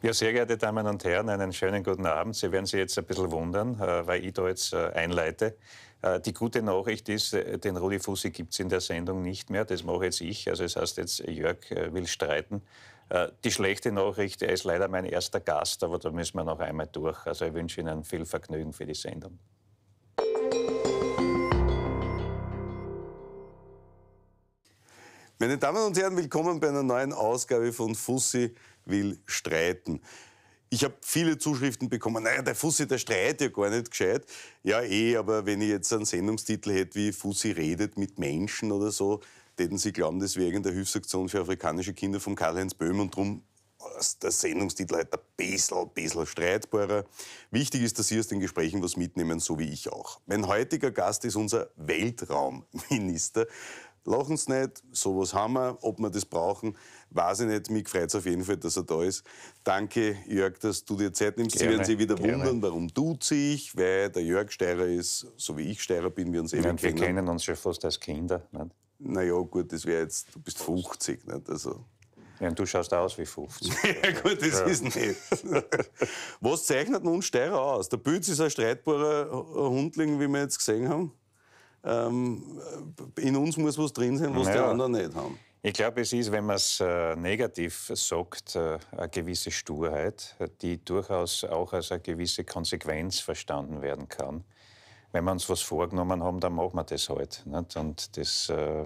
Ja, sehr geehrte Damen und Herren, einen schönen guten Abend. Sie werden sich jetzt ein bisschen wundern, äh, weil ich da jetzt äh, einleite. Äh, die gute Nachricht ist, den Rudi Fussi gibt es in der Sendung nicht mehr. Das mache jetzt ich. Also das heißt jetzt, Jörg will streiten. Die schlechte Nachricht, er ist leider mein erster Gast, aber da müssen wir noch einmal durch. Also ich wünsche Ihnen viel Vergnügen für die Sendung. Meine Damen und Herren, willkommen bei einer neuen Ausgabe von Fussi will streiten. Ich habe viele Zuschriften bekommen, naja, der Fussi, der streitet ja gar nicht gescheit. Ja, eh, aber wenn ich jetzt einen Sendungstitel hätte wie Fussi redet mit Menschen oder so, täten Sie glauben, das wäre irgendeine Hilfsaktion für afrikanische Kinder von Karl-Heinz Böhm und drum der Sendungstitel halt ein bisschen, bisschen streitbarer. Wichtig ist, dass Sie aus den Gesprächen was mitnehmen, so wie ich auch. Mein heutiger Gast ist unser Weltraumminister. Lachen Sie nicht, sowas haben wir, ob wir das brauchen weiß ich nicht. Mich freut es auf jeden Fall, dass er da ist. Danke, Jörg, dass du dir Zeit nimmst. Gerne, Sie werden sich wieder gerne. wundern, warum tut sich, weil der Jörg Steirer ist, so wie ich Steirer bin, wir uns eben eh ja, kennen. Wir kennen uns schon fast als Kinder. Nicht? Naja, gut, das wäre jetzt, du bist 50, nicht? Also. Ja, und du schaust aus wie 50. ja, gut, das ja. ist nicht. Was zeichnet nun Steirer aus? Der Pütz ist ein streitbarer Hundling, wie wir jetzt gesehen haben. Ähm, in uns muss was drin sein, was naja. die anderen nicht haben. Ich glaube, es ist, wenn man es äh, negativ sagt, äh, eine gewisse Sturheit, die durchaus auch als eine gewisse Konsequenz verstanden werden kann. Wenn wir uns was vorgenommen haben, dann machen wir das halt. Nicht? Und das äh,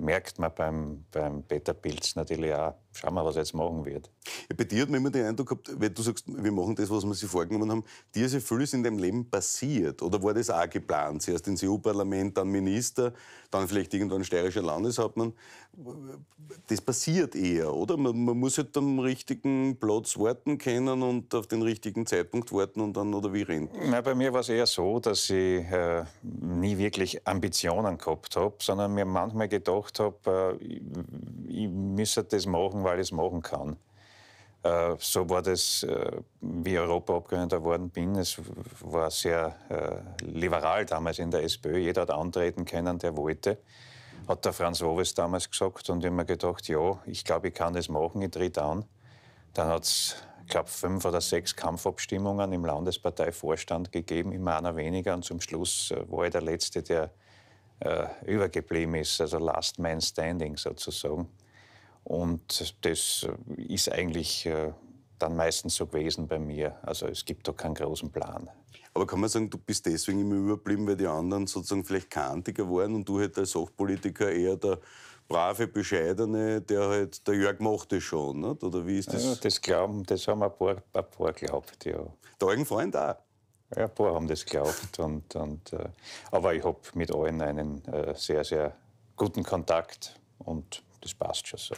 merkt man beim, beim Peter Pilz natürlich auch, schauen wir, was er jetzt machen wird. Ja, bei dir hat man immer den Eindruck gehabt, wenn du sagst, wir machen das, was wir sich vorgenommen haben, dir ist ja vieles in deinem Leben passiert. Oder war das auch geplant? Zuerst ins EU-Parlament, dann Minister, dann vielleicht irgendwann steirischer Landeshauptmann. Das passiert eher, oder? Man, man muss halt am richtigen Platz warten können und auf den richtigen Zeitpunkt warten und dann, oder wie rennen? Na, bei mir war es eher so, dass ich äh, nie wirklich Ambitionen gehabt habe, sondern mir manchmal gedacht, gedacht habe, äh, ich, ich müsse das machen, weil ich es machen kann. Äh, so war das, äh, wie Europaabgeordneter geworden bin. Es war sehr liberal damals in der SPÖ. Jeder hat antreten können, der wollte. Hat der Franz Woves damals gesagt. Und ich habe mir gedacht, ja, ich glaube, ich kann das machen, ich trete an. Dann hat es, glaube fünf oder sechs Kampfabstimmungen im Landesparteivorstand gegeben, immer einer weniger. Und zum Schluss war ich der Letzte, der äh, übergeblieben ist, also Last Man Standing sozusagen. Und das äh, ist eigentlich äh, dann meistens so gewesen bei mir. Also es gibt da keinen großen Plan. Aber kann man sagen, du bist deswegen immer überblieben, weil die anderen sozusagen vielleicht kantiger waren und du halt als Sachpolitiker eher der brave, bescheidene, der halt, der Jörg macht das schon, nicht? oder wie ist das? Ja, das glauben, das haben ein paar, ein paar geglaubt, ja. Der Eugen Freund auch? Ja, ein paar haben das geglaubt. Und, und, äh, aber ich habe mit allen einen äh, sehr, sehr guten Kontakt und das passt schon so.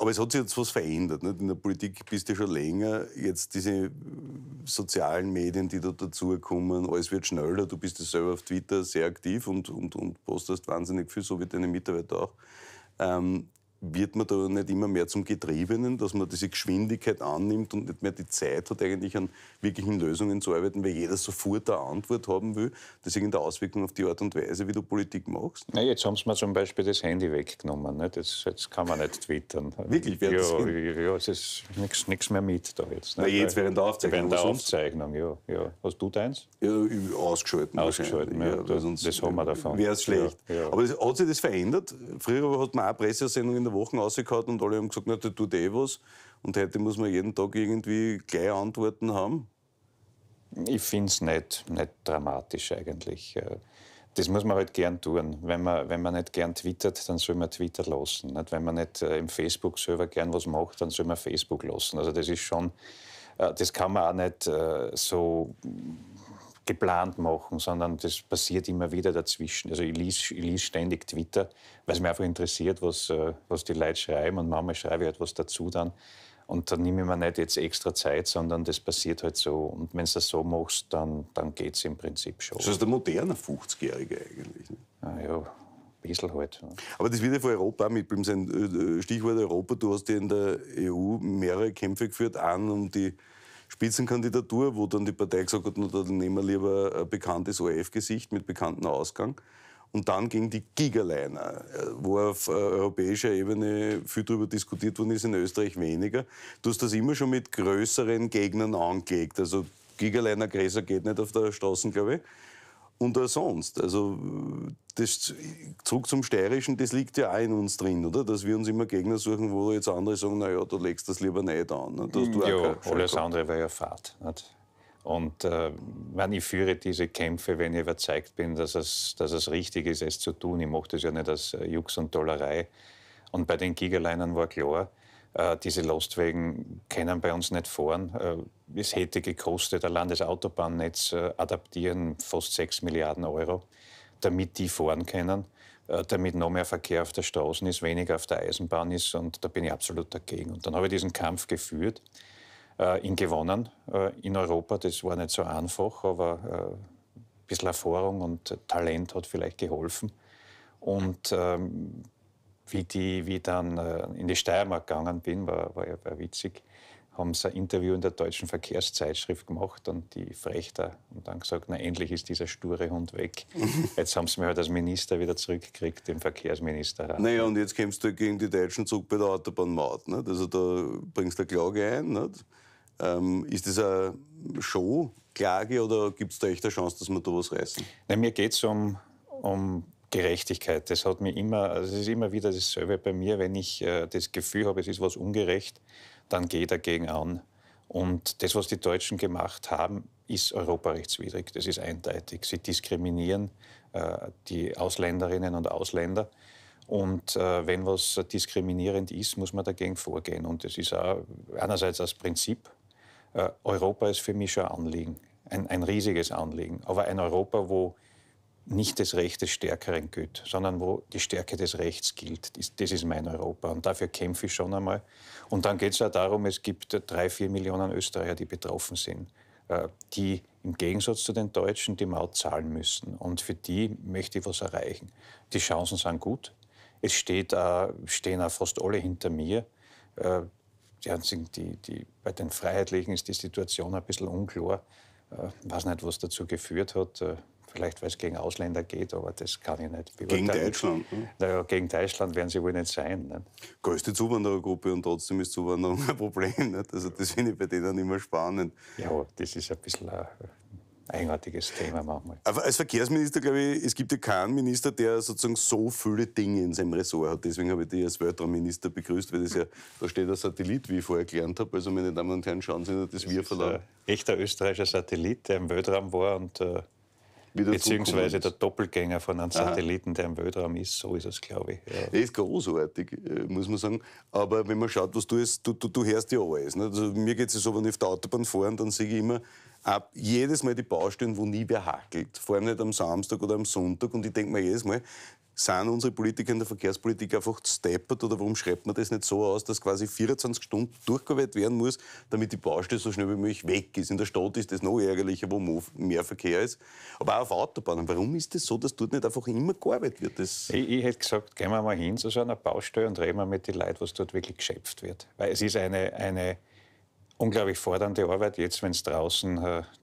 Aber es hat sich jetzt was verändert. Nicht? In der Politik bist du schon länger. Jetzt diese sozialen Medien, die da dazukommen, alles wird schneller. Du bist ja selber auf Twitter sehr aktiv und, und, und postest wahnsinnig viel, so wie deine Mitarbeiter auch. Ähm, wird man da nicht immer mehr zum Getriebenen, dass man diese Geschwindigkeit annimmt und nicht mehr die Zeit hat, eigentlich an wirklichen Lösungen zu arbeiten, weil jeder sofort eine Antwort haben will? Das ist irgendeine Auswirkung auf die Art und Weise, wie du Politik machst? Na, jetzt haben sie mir zum Beispiel das Handy weggenommen. Ne? Das, jetzt kann man nicht twittern. Wirklich? Ja, das ja, es ist nichts mehr mit da jetzt. Ne? Na, jetzt während der Aufzeichnung. Während der Aufzeichnung, ja, ja. Hast du deins? Ja, ausgeschalten. Ausgeschalten, ne? ja. ja das, das haben wir davon. Wäre es schlecht. Ja, Aber hat sich das verändert? Früher hat man auch Pressesendungen der Woche rausgehauen und alle haben gesagt, na, der tut eh was. Und heute muss man jeden Tag irgendwie gleich Antworten haben. Ich finde es nicht, nicht dramatisch eigentlich. Äh, das muss man halt gern tun. Wenn man, wenn man nicht gern twittert, dann soll man Twitter lassen. Wenn man nicht äh, im Facebook selber gern was macht, dann soll man Facebook lassen. Also das ist schon, äh, das kann man auch nicht so geplant machen, sondern das passiert immer wieder dazwischen. Also ich lese, ich ständig Twitter, weil es mich einfach interessiert, was, äh, was die Leute schreiben und manchmal schreibe ich halt was dazu dann. Und dann nehme ich mir nicht jetzt extra Zeit, sondern das passiert halt so. Und wenn du das so machst, dann, dann geht es im Prinzip schon. Das ist der moderne 50-Jährige eigentlich. Ne? Ah, ja, ein bisschen halt. Aber das wird ja von Europa auch mitbleiben sein. Äh, Stichwort Europa, du hast ja in der EU mehrere Kämpfe geführt, an um die Spitzenkandidatur, wo dann die Partei gesagt hat, nur dann nehmen wir lieber ein bekanntes ORF-Gesicht mit bekanntem Ausgang. Und dann ging die Gigaliner, äh, wo auf äh, europäischer Ebene viel darüber diskutiert worden ist, in Österreich weniger. Du hast das immer schon mit größeren Gegnern angelegt. Also Gigaliner Gräser geht nicht auf der Straße, glaube ich und auch sonst. Also das, zurück zum Steirischen, das liegt ja auch in uns drin, oder? Dass wir uns immer Gegner suchen, wo jetzt andere sagen, naja, du legst das lieber nicht an. Ne? Dass du ja, alles andere wäre ja Fahrt. Nicht? Und äh, ich führe diese Kämpfe, wenn ich überzeugt bin, dass es, dass es richtig ist, es zu tun. Ich mache das ja nicht als äh, Jux und Tollerei. Und bei den Gigalinern war klar, äh, diese Lastwagen können bei uns nicht fahren. Äh, es hätte gekostet, ein Landesautobahnnetz äh, adaptieren fast 6 Milliarden Euro, damit die fahren können, damit noch mehr Verkehr auf der Straße ist, weniger auf der Eisenbahn ist und da bin ich absolut dagegen. Und dann habe ich diesen Kampf geführt, ihn gewonnen in Europa. Das war nicht so einfach, aber ein bisschen Erfahrung und Talent hat vielleicht geholfen. Und ähm, wie, die, wie ich dann äh, in die Steiermark gegangen bin, war, war, war witzig, haben sie ein Interview in der deutschen Verkehrszeitschrift gemacht und die Frechter und dann gesagt, na endlich ist dieser sture Hund weg. Jetzt haben sie mich halt als Minister wieder zurückgekriegt, den Verkehrsminister. Naja, und jetzt kämpfst du halt gegen die deutschen Zug bei der Autobahnmaut. Also da bringst du eine Klage ein. Ne? Ähm, ist das eine Show-Klage oder gibt es da echt eine Chance, dass wir da was reißen? Nein, mir geht es um, um Gerechtigkeit. Das hat mir immer, also es ist immer wieder dasselbe bei mir, wenn ich äh, das Gefühl habe, es ist was ungerecht, dann gehe ich dagegen an. Und das, was die Deutschen gemacht haben, ist europarechtswidrig. Das ist eindeutig. Sie diskriminieren äh, die Ausländerinnen und Ausländer. Und äh, wenn was diskriminierend ist, muss man dagegen vorgehen. Und das ist auch einerseits das Prinzip. Äh, Europa ist für mich schon ein Anliegen, ein, ein riesiges Anliegen. Aber ein Europa, wo nicht das Recht des Stärkeren gilt, sondern wo die Stärke des Rechts gilt. Das ist mein Europa und dafür kämpfe ich schon einmal. Und dann geht es ja darum, es gibt drei, vier Millionen Österreicher, die betroffen sind, äh, die im Gegensatz zu den Deutschen die Maut zahlen müssen. Und für die möchte ich was erreichen. Die Chancen sind gut. Es steht, stehen auch fast alle hinter mir. Äh, die, die, bei den Freiheitlichen ist die Situation ein bisschen unklar. Ich äh, weiß nicht, was dazu geführt hat Vielleicht, weil es gegen Ausländer geht, aber das kann ich nicht beurteilen. Gegen Deutschland? Ne? Naja, gegen Deutschland werden sie wohl nicht sein. Ne? Größte Zuwanderergruppe und trotzdem ist Zuwanderung ein Problem. Nicht? Ne? Also das finde ich bei denen immer spannend. Ja, das ist ein bisschen ein äh, eigenartiges Thema manchmal. Aber als Verkehrsminister, glaube ich, es gibt ja keinen Minister, der sozusagen so viele Dinge in seinem Ressort hat. Deswegen habe ich dich als Weltraumminister begrüßt, weil das ja, da steht der Satellit, wie ich vorher gelernt habe. Also, meine Damen und Herren, schauen Sie nur das, das Wir verloren. Echter österreichischer Satellit, der im Weltraum war und äh, Beziehungsweise der Doppelgänger von einem Satelliten, Aha. der im Weltraum ist, so ist es, glaube ich. Ja. Das ist großartig, äh, muss man sagen. Aber wenn man schaut, was du jetzt, du, du, du hörst ja alles. Ne? Also, mir geht es so, wenn ich auf der Autobahn fahre, dann sehe ich immer ab, äh, jedes Mal die Baustellen, wo nie wer hackelt. Vor allem nicht am Samstag oder am Sonntag. Und ich denke mir jedes Mal, sind unsere Politiker in der Verkehrspolitik einfach steppert oder warum schreibt man das nicht so aus, dass quasi 24 Stunden durchgearbeitet werden muss, damit die Baustelle so schnell wie möglich weg ist. In der Stadt ist das noch ärgerlicher, wo mehr Verkehr ist. Aber auch auf Autobahnen. Warum ist das so, dass dort nicht einfach immer gearbeitet wird? Das ich, ich hätte gesagt, gehen wir mal hin zu so einer Baustelle und reden wir mit den Leuten, was dort wirklich geschöpft wird. Weil es ist eine, eine unglaublich fordernde Arbeit, jetzt wenn es draußen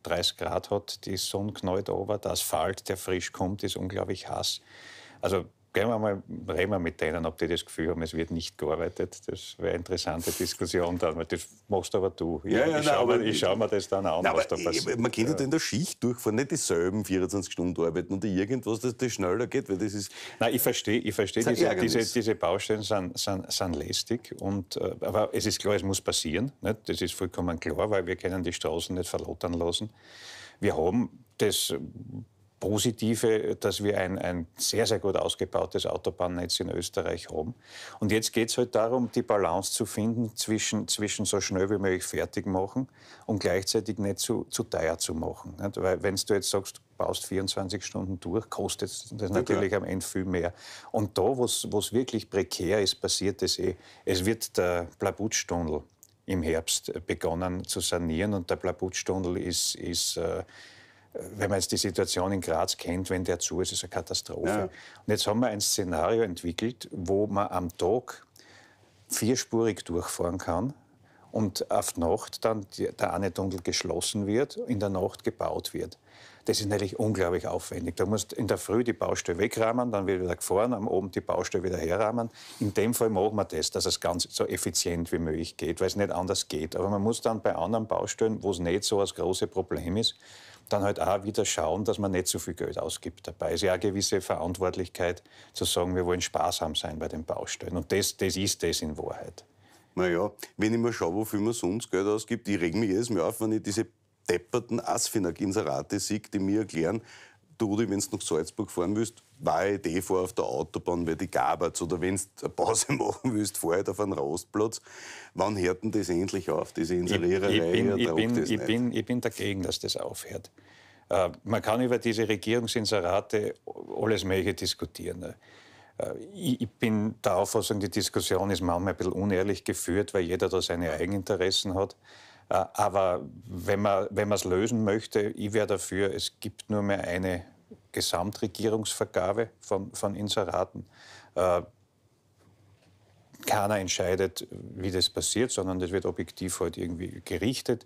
30 äh, Grad hat, die Sonne knallt ober, der Asphalt, der frisch kommt, ist unglaublich heiß. Also gehen wir mal, reden wir mit denen, ob die das Gefühl haben, es wird nicht gearbeitet. Das wäre eine interessante Diskussion dann. Das machst aber du. Ja, ja, ja ich schaue mir, schau mir, das dann an, nein, was da passiert. Man könnte ja. in der Schicht durchfahren, nicht dieselben 24 Stunden arbeiten und irgendwas, dass das schneller geht, weil das ist... Nein, ich verstehe, ich verstehe diese, diese, diese, Baustellen sind, sind, sind lästig, und, äh, aber es ist klar, es muss passieren. Nicht? Das ist vollkommen klar, weil wir können die Straßen nicht verlottern lassen. Wir haben das Positive, dass wir ein, ein sehr, sehr gut ausgebautes Autobahnnetz in Österreich haben. Und jetzt geht es halt darum, die Balance zu finden zwischen, zwischen so schnell wie möglich fertig machen und gleichzeitig nicht zu, zu teuer zu machen. Nicht? Weil wenn du jetzt sagst, baust 24 Stunden durch, kostet das natürlich ja, am Ende viel mehr. Und da, wo es wirklich prekär ist, passiert es eh. Es wird der Plabutstunnel im Herbst begonnen zu sanieren und der Plabutstunnel ist, ist äh, wenn man jetzt die Situation in Graz kennt, wenn der zu ist, ist eine Katastrophe. Ja. Und jetzt haben wir ein Szenario entwickelt, wo man am Tag vierspurig durchfahren kann und auf die Nacht dann der eine Tunnel geschlossen wird, in der Nacht gebaut wird. Das ist natürlich unglaublich aufwendig. Da musst in der Früh die Baustelle wegrahmen, dann wird wieder gefahren, am Abend die Baustelle wieder herrahmen. In dem Fall machen wir das, dass es ganz so effizient wie möglich geht, weil es nicht anders geht. Aber man muss dann bei anderen Baustellen, wo es nicht so das große Problem ist, dann halt auch wieder schauen, dass man nicht so viel Geld ausgibt dabei. ist ja eine gewisse Verantwortlichkeit zu sagen, wir wollen sparsam sein bei den Baustellen. Und das, das ist das in Wahrheit. Naja, wenn ich mal schaue, wofür man sonst Geld ausgibt, ich reg mich jedes Mal auf, wenn ich diese depperten Asfinag-Inserate sehe, die mir erklären, du, Rudi, wenn du nach Salzburg fahren willst, war ich eh vor auf der Autobahn, weil die gabert Oder wenn du eine Pause machen willst, fahr halt auf einen Rastplatz. Wann hört denn das endlich auf, diese Inseriererei? Ich, ich, bin, ich, bin, ich, bin, ich bin dagegen, dass das aufhört. Äh, man kann über diese Regierungsinserate alles Mögliche diskutieren. Ne? Äh, ich bin der Auffassung, die Diskussion ist manchmal ein bisschen unehrlich geführt, weil jeder da seine Eigeninteressen hat. Äh, aber wenn man es lösen möchte, ich wäre dafür, es gibt nur mehr eine Gesamtregierungsvergabe von, von Inseraten. Äh, keiner entscheidet, wie das passiert, sondern das wird objektiv halt irgendwie gerichtet.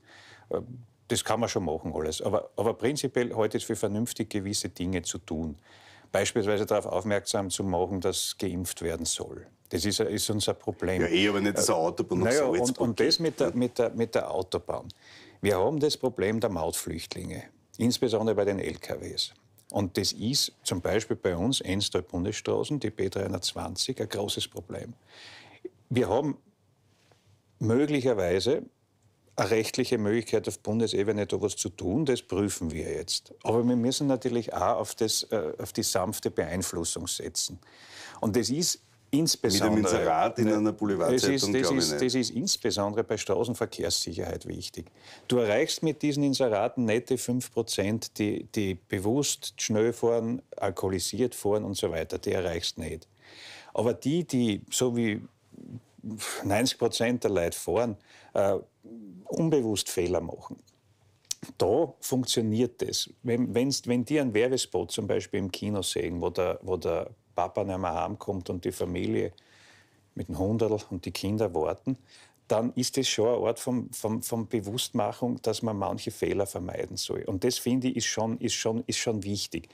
Äh, das kann man schon machen alles. Aber, aber prinzipiell heute halt ist für vernünftig, gewisse Dinge zu tun. Beispielsweise darauf aufmerksam zu machen, dass geimpft werden soll. Das ist, ist unser Problem. Ja, eh, aber nicht das Autobahn. Naja, und, und das mit der, mit, der, mit der Autobahn. Wir haben das Problem der Mautflüchtlinge, insbesondere bei den LKWs. Und das ist zum Beispiel bei uns, Enstal Bundesstraßen, die B320, ein großes Problem. Wir haben möglicherweise eine rechtliche Möglichkeit auf Bundesebene etwas zu tun, das prüfen wir jetzt. Aber wir müssen natürlich auch auf, das, äh, auf die sanfte Beeinflussung setzen. Und das ist Insbesondere, mit einem Inserat in ne, einer Boulevardzeitung, das ist, das, ist, ich, das ist insbesondere bei Straßenverkehrssicherheit wichtig. Du erreichst mit diesen Inseraten nette 5%, die, die bewusst schnell fahren, alkoholisiert fahren und so weiter. Die erreichst nicht. Aber die, die so wie 90% der Leute fahren, äh, unbewusst Fehler machen, da funktioniert das. Wenn, wenn die einen Werbespot zum Beispiel im Kino sehen, wo der, wo der Papa nicht mehr heimkommt und die Familie mit dem Hunderl und die Kinder warten, dann ist das schon ein Ort von, von, von Bewusstmachung, dass man manche Fehler vermeiden soll. Und das finde ich ist schon, ist, schon, ist schon wichtig.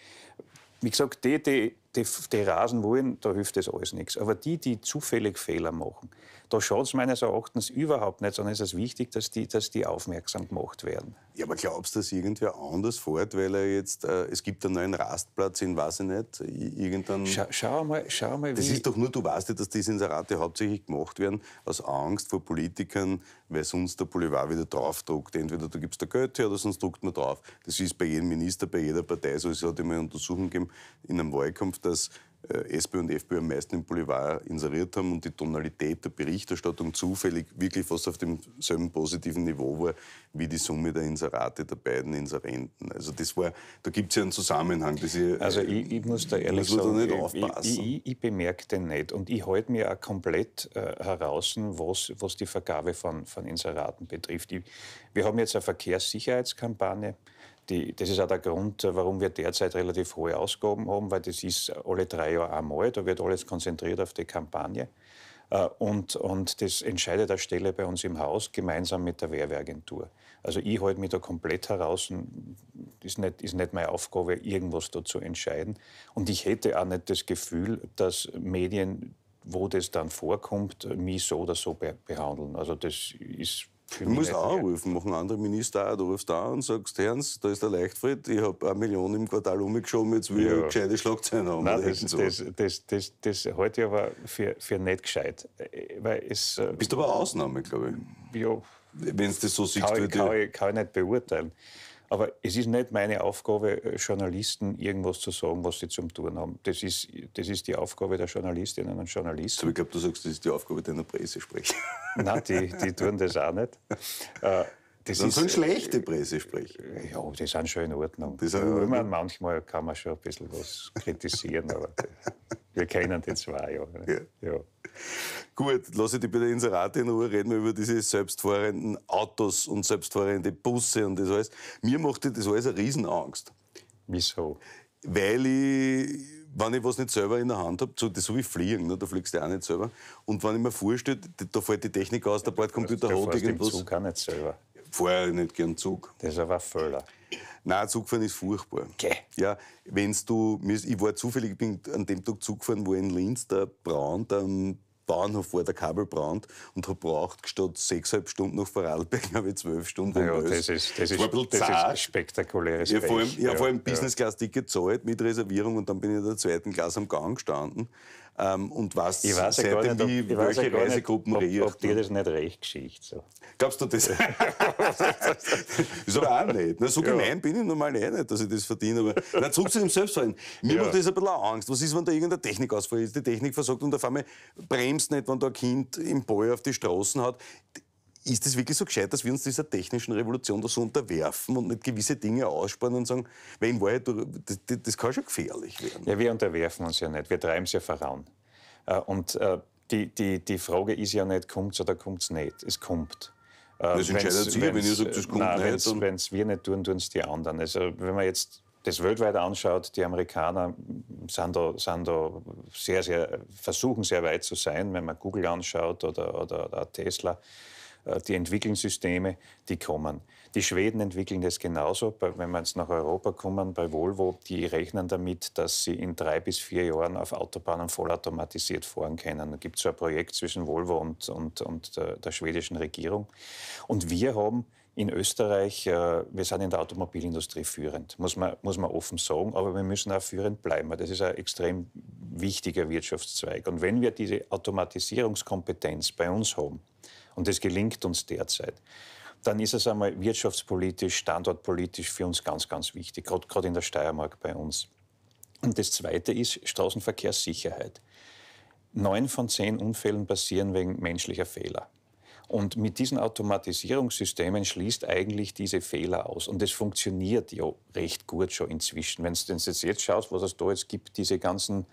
Wie gesagt, die, die die, die rasen wollen, da hilft das alles nichts. Aber die, die zufällig Fehler machen, da schaut es meines Erachtens überhaupt nicht, sondern es ist wichtig, dass die, dass die aufmerksam gemacht werden. Ja, aber glaubst du, dass irgendwer anders fährt, weil er jetzt, äh, es gibt einen neuen Rastplatz in, weiß ich nicht, irgendein... Scha schau mal, schau mal, Das ist doch nur, du weißt ja, dass diese Inserate hauptsächlich gemacht werden aus Angst vor Politikern, weil sonst der Boulevard wieder draufdruckt. Entweder du gibst der Götter oder sonst druckt man drauf. Das ist bei jedem Minister, bei jeder Partei so. Es hat immer eine Untersuchung gegeben in einem Wahlkampf, dass äh, SP und FPÖ am meisten im Boulevard inseriert haben und die Tonalität der Berichterstattung zufällig wirklich fast auf demselben positiven Niveau war wie die Summe der Inserate der beiden Inserenten. Also das war, da gibt es ja einen Zusammenhang. Ich, also ich, ich, muss da äh, ehrlich muss sagen, da ich, ich, ich, bemerke den nicht und ich halte mir auch komplett äh, heraus, was, was die Vergabe von, von Inseraten betrifft. wir haben jetzt eine Verkehrssicherheitskampagne die, das ist auch der Grund, warum wir derzeit relativ hohe Ausgaben haben, weil das ist alle drei Jahre einmal, da wird alles konzentriert auf die Kampagne. Äh, und, und das entscheidet der Stelle bei uns im Haus gemeinsam mit der Werbeagentur. Also ich halte mich da komplett heraus und ist nicht, ist nicht meine Aufgabe, irgendwas da zu entscheiden. Und ich hätte auch nicht das Gefühl, dass Medien, wo das dann vorkommt, mich so oder so behandeln. Also das ist Du musst anrufen, machen andere Minister auch. Du rufst an und sagst, Herrns, da ist der Leichtfried, ich habe eine Million im Quartal umgeschoben, jetzt will ja. ich gescheite Schlagzeilen haben. Nein, das, das, das, das, das halte ich aber für, für nicht gescheit. Weil es, äh, Bist aber eine Ausnahme, glaube ich. Ja. Wenn es das so siehst. Kann, kann, kann ich nicht beurteilen. Aber es ist nicht meine Aufgabe, äh, Journalisten irgendwas zu sagen, was sie zum Tun haben. Das ist, das ist die Aufgabe der Journalistinnen und Journalisten. Aber ich glaube, du sagst, das ist die Aufgabe deiner Pressesprecher. Nein, die, die tun das auch nicht. Äh, das Dann ist, können äh, schlechte Pressesprecher. sprechen. Ja, die sind schon in Ordnung. Die sind in Man, manchmal kann man schon ein bisschen was kritisieren, aber wir kennen den zwei Jahre. Ja. ja. Gut, lasse dich bei der Inserate in Ruhe, reden wir über diese selbstfahrenden Autos und selbstfahrende Busse und das alles. Mir macht das alles eine Riesenangst. Wieso? Weil ich wenn ich was nicht selber in der Hand habe, so, so wie Fliegen, ne, da fliegst du auch nicht selber. Und wenn ich mir vorstelle, da fällt die Technik aus, der Bordcomputer hat irgendwas. Du nicht selber fahre nicht gern Zug. Das ist aber ein Fehler. Nein, Zugfahren ist furchtbar. Okay. Ja, wenn's du, ich war zufällig, ich bin an dem Tag Zug gefahren, wo in Linz der Brand am Bahnhof war, der Kabelbrand, und habe braucht statt sechseinhalb Stunden nach Vorarlberg, habe ich zwölf Stunden. Ja, das ist, das ist, das ist spektakuläres ja, vor allem, vor allem Business-Class-Ticket gezahlt mit Reservierung und dann bin ich in der zweiten Klasse am Gang gestanden ähm, und was ich weiß seitdem, gar nicht, wie, welche ja Reisegruppen nicht, ob, reagiert. Ob dir das nicht recht geschieht. So. Glaubst du das? ist aber auch nicht. Na, so ja. gemein bin ich normal eh nicht, dass ich das verdiene. Aber, na, zurück zu dem Selbstverhalten. Mir ja. macht das ein bisschen Angst. Was ist, wenn da irgendein Technikausfall ist, die Technik versagt und auf einmal bremst nicht, wenn da ein Kind im Boy auf die Straßen hat? ist es wirklich so gescheit, dass wir uns dieser technischen Revolution da so unterwerfen und nicht gewisse Dinge aussparen und sagen, weil in Wahrheit, das, das kann schon gefährlich werden. Ja, wir unterwerfen uns ja nicht, wir treiben es ja voran. Äh, und äh, die, die, die Frage ist ja nicht, kommt es oder kommt es nicht, es kommt. Äh, das entscheidet sich, wenn ihr sagt, es kommt nein, nicht. Wenn es wir nicht tun, tun es die anderen. Also wenn man jetzt das weltweit anschaut, die Amerikaner sind da, sind da sehr, sehr, versuchen sehr weit zu sein, wenn man Google anschaut oder, oder, oder Tesla. Äh, die entwickeln Systeme, die kommen. Die Schweden entwickeln das genauso. Wenn wir jetzt nach Europa kommen, bei Volvo, die rechnen damit, dass sie in drei bis vier Jahren auf Autobahnen vollautomatisiert fahren können. Da gibt es so ein Projekt zwischen Volvo und, und, und der, der schwedischen Regierung. Und wir haben in Österreich, äh, wir sind in der Automobilindustrie führend, muss man, muss man offen sagen, aber wir müssen auch führend bleiben. Das ist ein extrem wichtiger Wirtschaftszweig. Und wenn wir diese Automatisierungskompetenz bei uns haben, und das gelingt uns derzeit. Dann ist es einmal wirtschaftspolitisch, standortpolitisch für uns ganz, ganz wichtig, gerade in der Steiermark bei uns. Und das Zweite ist Straßenverkehrssicherheit. Neun von zehn Unfällen passieren wegen menschlicher Fehler. Und mit diesen Automatisierungssystemen schließt eigentlich diese Fehler aus. Und es funktioniert ja recht gut schon inzwischen. Wenn du jetzt schaust, was es da jetzt gibt, diese ganzen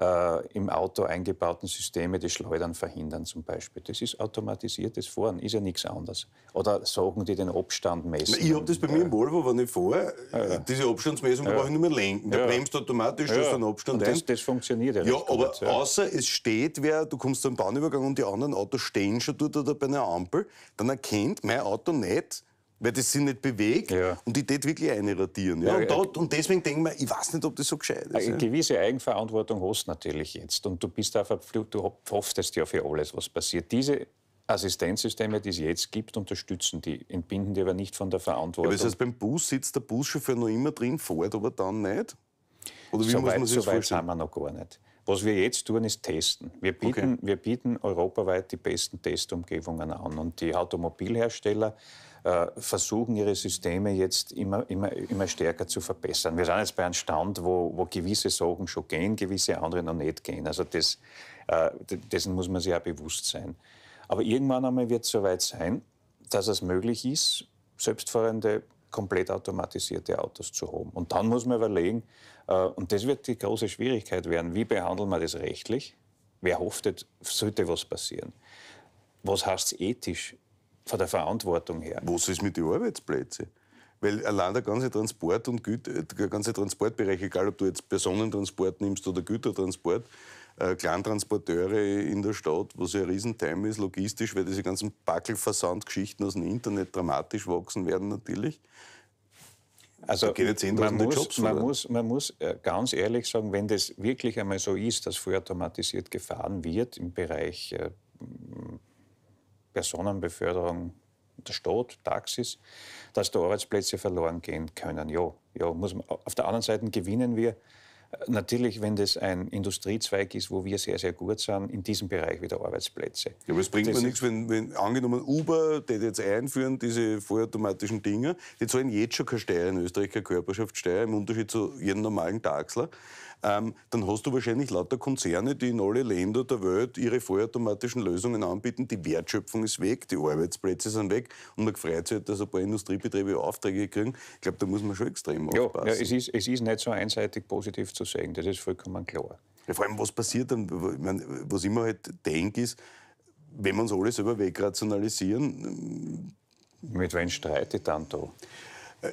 äh, im Auto eingebauten Systeme, die Schleudern verhindern zum Beispiel. Das ist automatisiertes Fahren, ist ja nichts anderes. Oder Sorgen, die den Abstand messen. Ich habe das bei mir im Volvo, wenn ich fahre, ja. diese Abstandsmessung ja. brauche ich nur mehr lenken. Der ja. bremst automatisch, ja. das einen Abstand das, ein. Das funktioniert ja. Ja, aber gut, ja. außer es steht wer, du kommst zum Bahnübergang und die anderen Autos stehen schon dort oder bei einer Ampel, dann erkennt mein Auto nicht, weil das sind nicht bewegt ja. und die tät wirklich einradieren. Ja? ja und, dort, und, deswegen denke ich ich weiß nicht, ob das so gescheit ist. Eine ja. gewisse Eigenverantwortung hast du natürlich jetzt und du bist auch verpflichtet, du hoffst ja für alles, was passiert. Diese Assistenzsysteme, die es jetzt gibt, unterstützen die, entbinden die aber nicht von der Verantwortung. Ja, das heißt, beim Bus sitzt der Buschauffeur noch immer drin, fährt aber dann nicht? Oder wie so muss weit, man sich so das weit vorstellen? sind wir noch gar nicht. Was wir jetzt tun, ist testen. Wir bieten, okay. wir bieten europaweit die besten Testumgebungen an. Und die Automobilhersteller äh, versuchen ihre Systeme jetzt immer, immer, immer stärker zu verbessern. Wir sind jetzt bei einem Stand, wo, wo gewisse Sorgen schon gehen, gewisse andere noch nicht gehen. Also das, äh, dessen muss man sich auch bewusst sein. Aber irgendwann einmal wird es soweit sein, dass es möglich ist, selbstfahrende komplett automatisierte Autos zu haben. Und dann muss man überlegen, äh, und das wird die große Schwierigkeit werden. Wie behandeln wir das rechtlich? Wer hofft, sollte was passieren? Was heißt es ethisch von der Verantwortung her? Was ist mit den Arbeitsplätzen? Weil allein der ganze Transport und Güter, der ganze Transportbereich, egal ob du jetzt Personentransport nimmst oder Gütertransport, äh, Kleintransporteure in der Stadt, was ja ein Riesentime ist, logistisch, weil diese ganzen Backelversandgeschichten aus dem Internet dramatisch wachsen werden natürlich. Also man muss, Jobs, man, muss, man muss äh, ganz ehrlich sagen, wenn das wirklich einmal so ist, dass vollautomatisiert gefahren wird im Bereich äh, Personenbeförderung der Stadt, Taxis, dass da Arbeitsplätze verloren gehen können. Ja, ja muss man, auf der anderen Seite gewinnen wir Natürlich, wenn das ein Industriezweig ist, wo wir sehr, sehr gut sind, in diesem Bereich wieder Arbeitsplätze. Ja, aber es bringt mir nichts, wenn, wenn angenommen Uber, die jetzt einführen, diese vollautomatischen Dinger, die zahlen jetzt schon keine Steuer in Österreich, keine Körperschaftssteuer, im Unterschied zu jedem normalen Taxler ähm, dann hast du wahrscheinlich lauter Konzerne, die in alle Länder der Welt ihre vollautomatischen Lösungen anbieten. Die Wertschöpfung ist weg, die Arbeitsplätze sind weg und man freut sich, halt, dass ein paar Industriebetriebe Aufträge kriegen. Ich glaube, da muss man schon extrem ja, aufpassen. Ja, es ist, es ist nicht so einseitig positiv zu sehen, das ist vollkommen klar. Ja, vor allem, was passiert dann, was ich mir halt denke, ist, wenn wir uns alles selber wegrationalisieren. Mit wem streite ich dann da?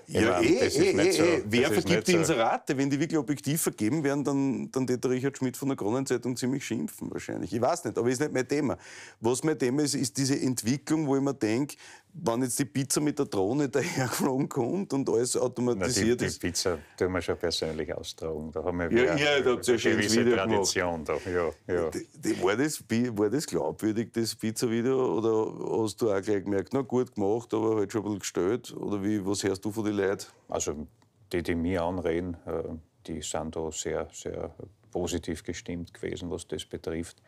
Ja, meine, eh, eh, eh, so, eh. Wer vergibt die so. Inserate? Wenn die wirklich objektiv vergeben werden, dann, dann wird der Richard Schmidt von der Kronenzeitung ziemlich schimpfen wahrscheinlich. Ich weiß nicht, aber ist nicht mein Thema. Was mein Thema ist, ist diese Entwicklung, wo ich mir denke, wenn jetzt die Pizza mit der Drohne dahergeflogen kommt und alles automatisiert Na, die, ist. Die Pizza tun wir schon persönlich austragen. Da haben wir ja, ja, da habt ihr ja eine gewisse Video Tradition. Da. Ja, ja. Die, die, war, das, war das glaubwürdig, das Pizza-Video? Oder hast du auch gleich gemerkt, na gut gemacht, aber halt schon ein bisschen gestellt? Oder wie, was hörst du von den Leuten? Also, die, die mir anreden, äh, die sind da sehr, sehr positiv gestimmt gewesen, was das betrifft.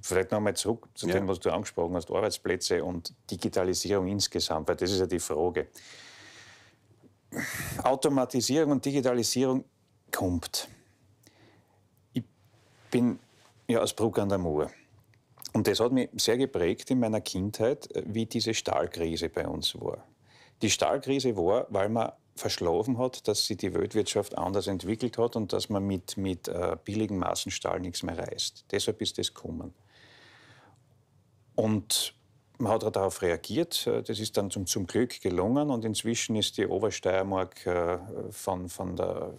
Vielleicht noch einmal zurück zu ja. dem, was du angesprochen hast, Arbeitsplätze und Digitalisierung insgesamt, weil das ist ja die Frage. Automatisierung und Digitalisierung kommt. Ich bin ja aus Bruck an der Mur. Und das hat mich sehr geprägt in meiner Kindheit, wie diese Stahlkrise bei uns war. Die Stahlkrise war, weil man verschlafen hat, dass sich die Weltwirtschaft anders entwickelt hat und dass man mit, mit äh, billigen Massenstahl nichts mehr reißt. Deshalb ist das gekommen. Und man hat darauf reagiert. Äh, das ist dann zum, zum Glück gelungen und inzwischen ist die Obersteiermark äh, von, von der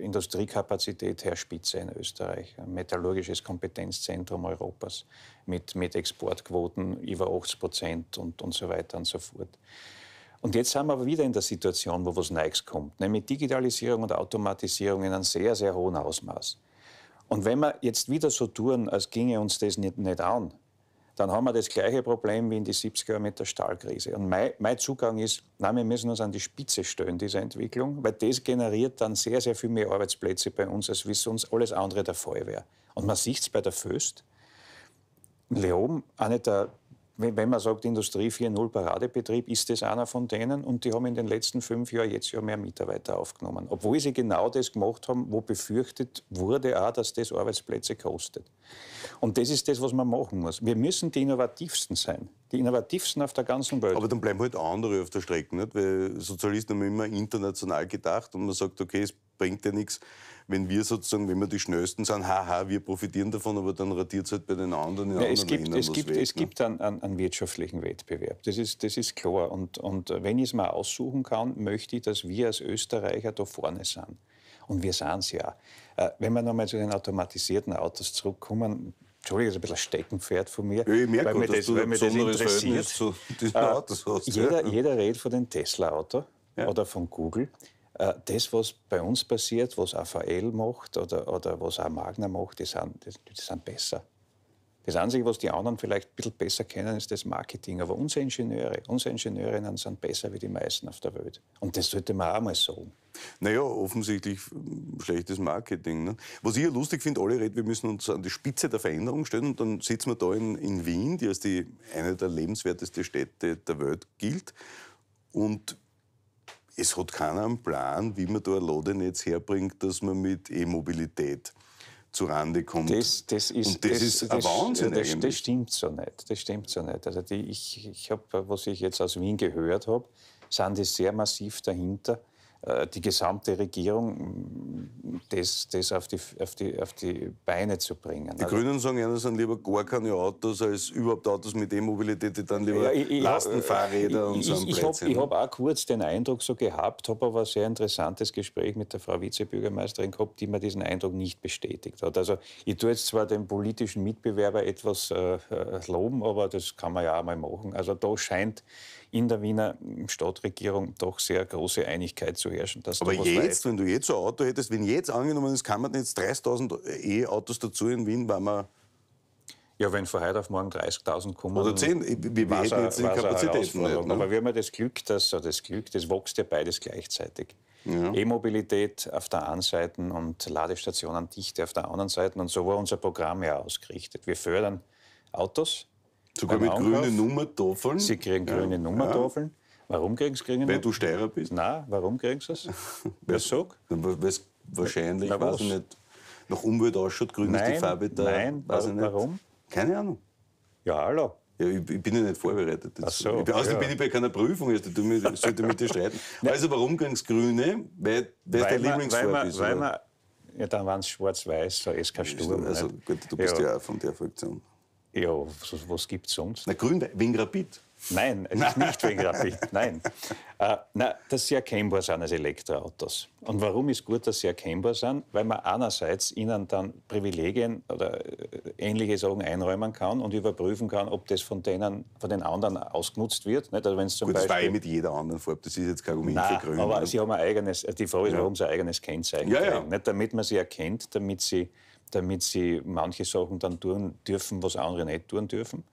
Industriekapazität her Spitze in Österreich. Ein metallurgisches Kompetenzzentrum Europas mit, mit Exportquoten über 80 Prozent und, und so weiter und so fort. Und jetzt sind wir aber wieder in der Situation, wo was Neues kommt, nämlich Digitalisierung und Automatisierung in einem sehr, sehr hohen Ausmaß. Und wenn wir jetzt wieder so tun, als ginge uns das nicht, nicht an, dann haben wir das gleiche Problem wie in die 70er mit der Stahlkrise. Und mein, mein, Zugang ist, nein, wir müssen uns an die Spitze stellen, dieser Entwicklung, weil das generiert dann sehr, sehr viel mehr Arbeitsplätze bei uns, als wie sonst alles andere der Fall wäre. Und man sieht es bei der Föst. Leoben, eine der wenn man sagt Industrie 4.0 Paradebetrieb, ist das einer von denen und die haben in den letzten fünf Jahren jetzt ja mehr Mitarbeiter aufgenommen. Obwohl sie genau das gemacht haben, wo befürchtet wurde auch, dass das Arbeitsplätze kostet. Und das ist das, was man machen muss. Wir müssen die innovativsten sein die innovativsten auf der ganzen Welt. Aber dann bleiben halt andere auf der Strecke, nicht? weil Sozialisten haben immer international gedacht und man sagt, okay, es bringt ja nichts, wenn wir sozusagen, wenn wir die Schnellsten sind, haha, wir profitieren davon, aber dann ratiert es halt bei den anderen in ja, anderen es gibt, Ländern es gibt, weg, Es ne? gibt einen, einen, einen, wirtschaftlichen Wettbewerb, das ist, das ist klar. Und, und wenn ich es mal aussuchen kann, möchte ich, dass wir als Österreicher da vorne sind. Und wir sind es ja. Äh, wenn wir nochmal zu den automatisierten Autos zurückkommen, Entschuldigung, das ist ein bisschen ein Steckenpferd von mir. Ich merke, weil mir das, weil mir das interessiert. Zu äh, Autos hast, jeder, ja. jeder redet von dem Tesla-Auto ja. oder von Google. Äh, das, was bei uns passiert, was AVL macht oder, oder was auch Magna macht, die sind, die sind besser. Das Einzige, was die anderen vielleicht ein bisschen besser kennen, ist das Marketing. Aber unsere Ingenieure, unsere Ingenieurinnen sind besser wie die meisten auf der Welt. Und das sollte man auch mal sagen. Naja, offensichtlich schlechtes Marketing. Ne? Was ich ja lustig finde, alle reden, wir müssen uns an die Spitze der Veränderung stellen und dann sitzen wir da in, in Wien, die als die, eine der lebenswertesten Städte der Welt gilt. Und es hat keiner einen Plan, wie man da ein Laden herbringt, dass man mit E-Mobilität zu Rande kommt. Das, das ist, und das, das ist ein Wahnsinn das, eigentlich. Das stimmt so nicht. Das stimmt so nicht. Also die, ich, ich habe, was ich jetzt aus Wien gehört habe, sind die sehr massiv dahinter äh, die gesamte Regierung mm, das, das auf, die, auf, die, auf die Beine zu bringen. Die also, Grünen sagen ja, das sind lieber gar keine Autos als überhaupt Autos mit E-Mobilität, die dann lieber ja, ich, Lastenfahrräder ich, und so Ich, ich habe hab auch kurz den Eindruck so gehabt, habe aber ein sehr interessantes Gespräch mit der Frau Vizebürgermeisterin gehabt, die mir diesen Eindruck nicht bestätigt hat. Also ich tue jetzt zwar den politischen Mitbewerber etwas äh, äh, loben, aber das kann man ja auch mal machen. Also da scheint in der Wiener hm, Stadtregierung doch sehr große Einigkeit zu herrschen. Aber jetzt, wenn du jetzt so ein Auto hättest, wenn jetzt angenommen ist, kann man jetzt 30.000 E-Autos dazu in Wien, weil man ja, wenn von heute auf morgen 30.000 kommen. Oder 10, wir, wir hätten jetzt die Kapazitäten. ne? Aber wir haben ja das Glück, dass, das Glück, das wächst ja beides gleichzeitig. Ja. E-Mobilität auf der einen Seite und Ladestationendichte auf der anderen Seite. Und so war unser Programm ja ausgerichtet. Wir fördern Autos, Sogar mit grünen Nummertafeln? Sie kriegen ja. grüne Nummertafeln. Warum kriegen sie grüne Weil du Steirer bist? Nein, warum kriegen sie es? Wer sagt? Weil es wahrscheinlich, Na, weiß ich nicht, nach Umwelt ausschaut, grün nein, ist die Farbe da. Nein, weiß warum? Ich nicht. warum? Keine Ahnung. Ja, hallo. Ja, ich, bin ja nicht vorbereitet. Ach so, Außerdem ja. bin ich bei keiner Prüfung, also du mich, sollte mit dir streiten. also warum kriegen sie grüne? Weil, weil, dein Lieblingsfarbe ist. Weil man, ja, dann waren es schwarz-weiß, so ist kein Sturm. Also gut, du bist ja, ja auch von der Fraktion. Ja, was, was gibt es sonst? Na, Grünwein, wegen Rapid. Nein, es ist nicht wegen Rapid, nein. Äh, na, dass sie erkennbar sind als Elektroautos. Und warum ist gut, dass sie erkennbar sind? Weil man einerseits ihnen dann Privilegien oder äh, ähnliche Sachen einräumen kann und überprüfen kann, ob das von, denen, von den anderen ausgenutzt wird. Nicht? Also wenn's zum gut, Beispiel, das war eh mit jeder anderen Farbe, das ist jetzt kein Argument nein, für Grün. aber sie haben ein eigenes, die Frage ist, warum sie ein eigenes Kennzeichen ja, ja. Nicht? Damit man sie erkennt, damit sie damit sie manche Sachen dann tun dürfen, was andere nicht tun dürfen.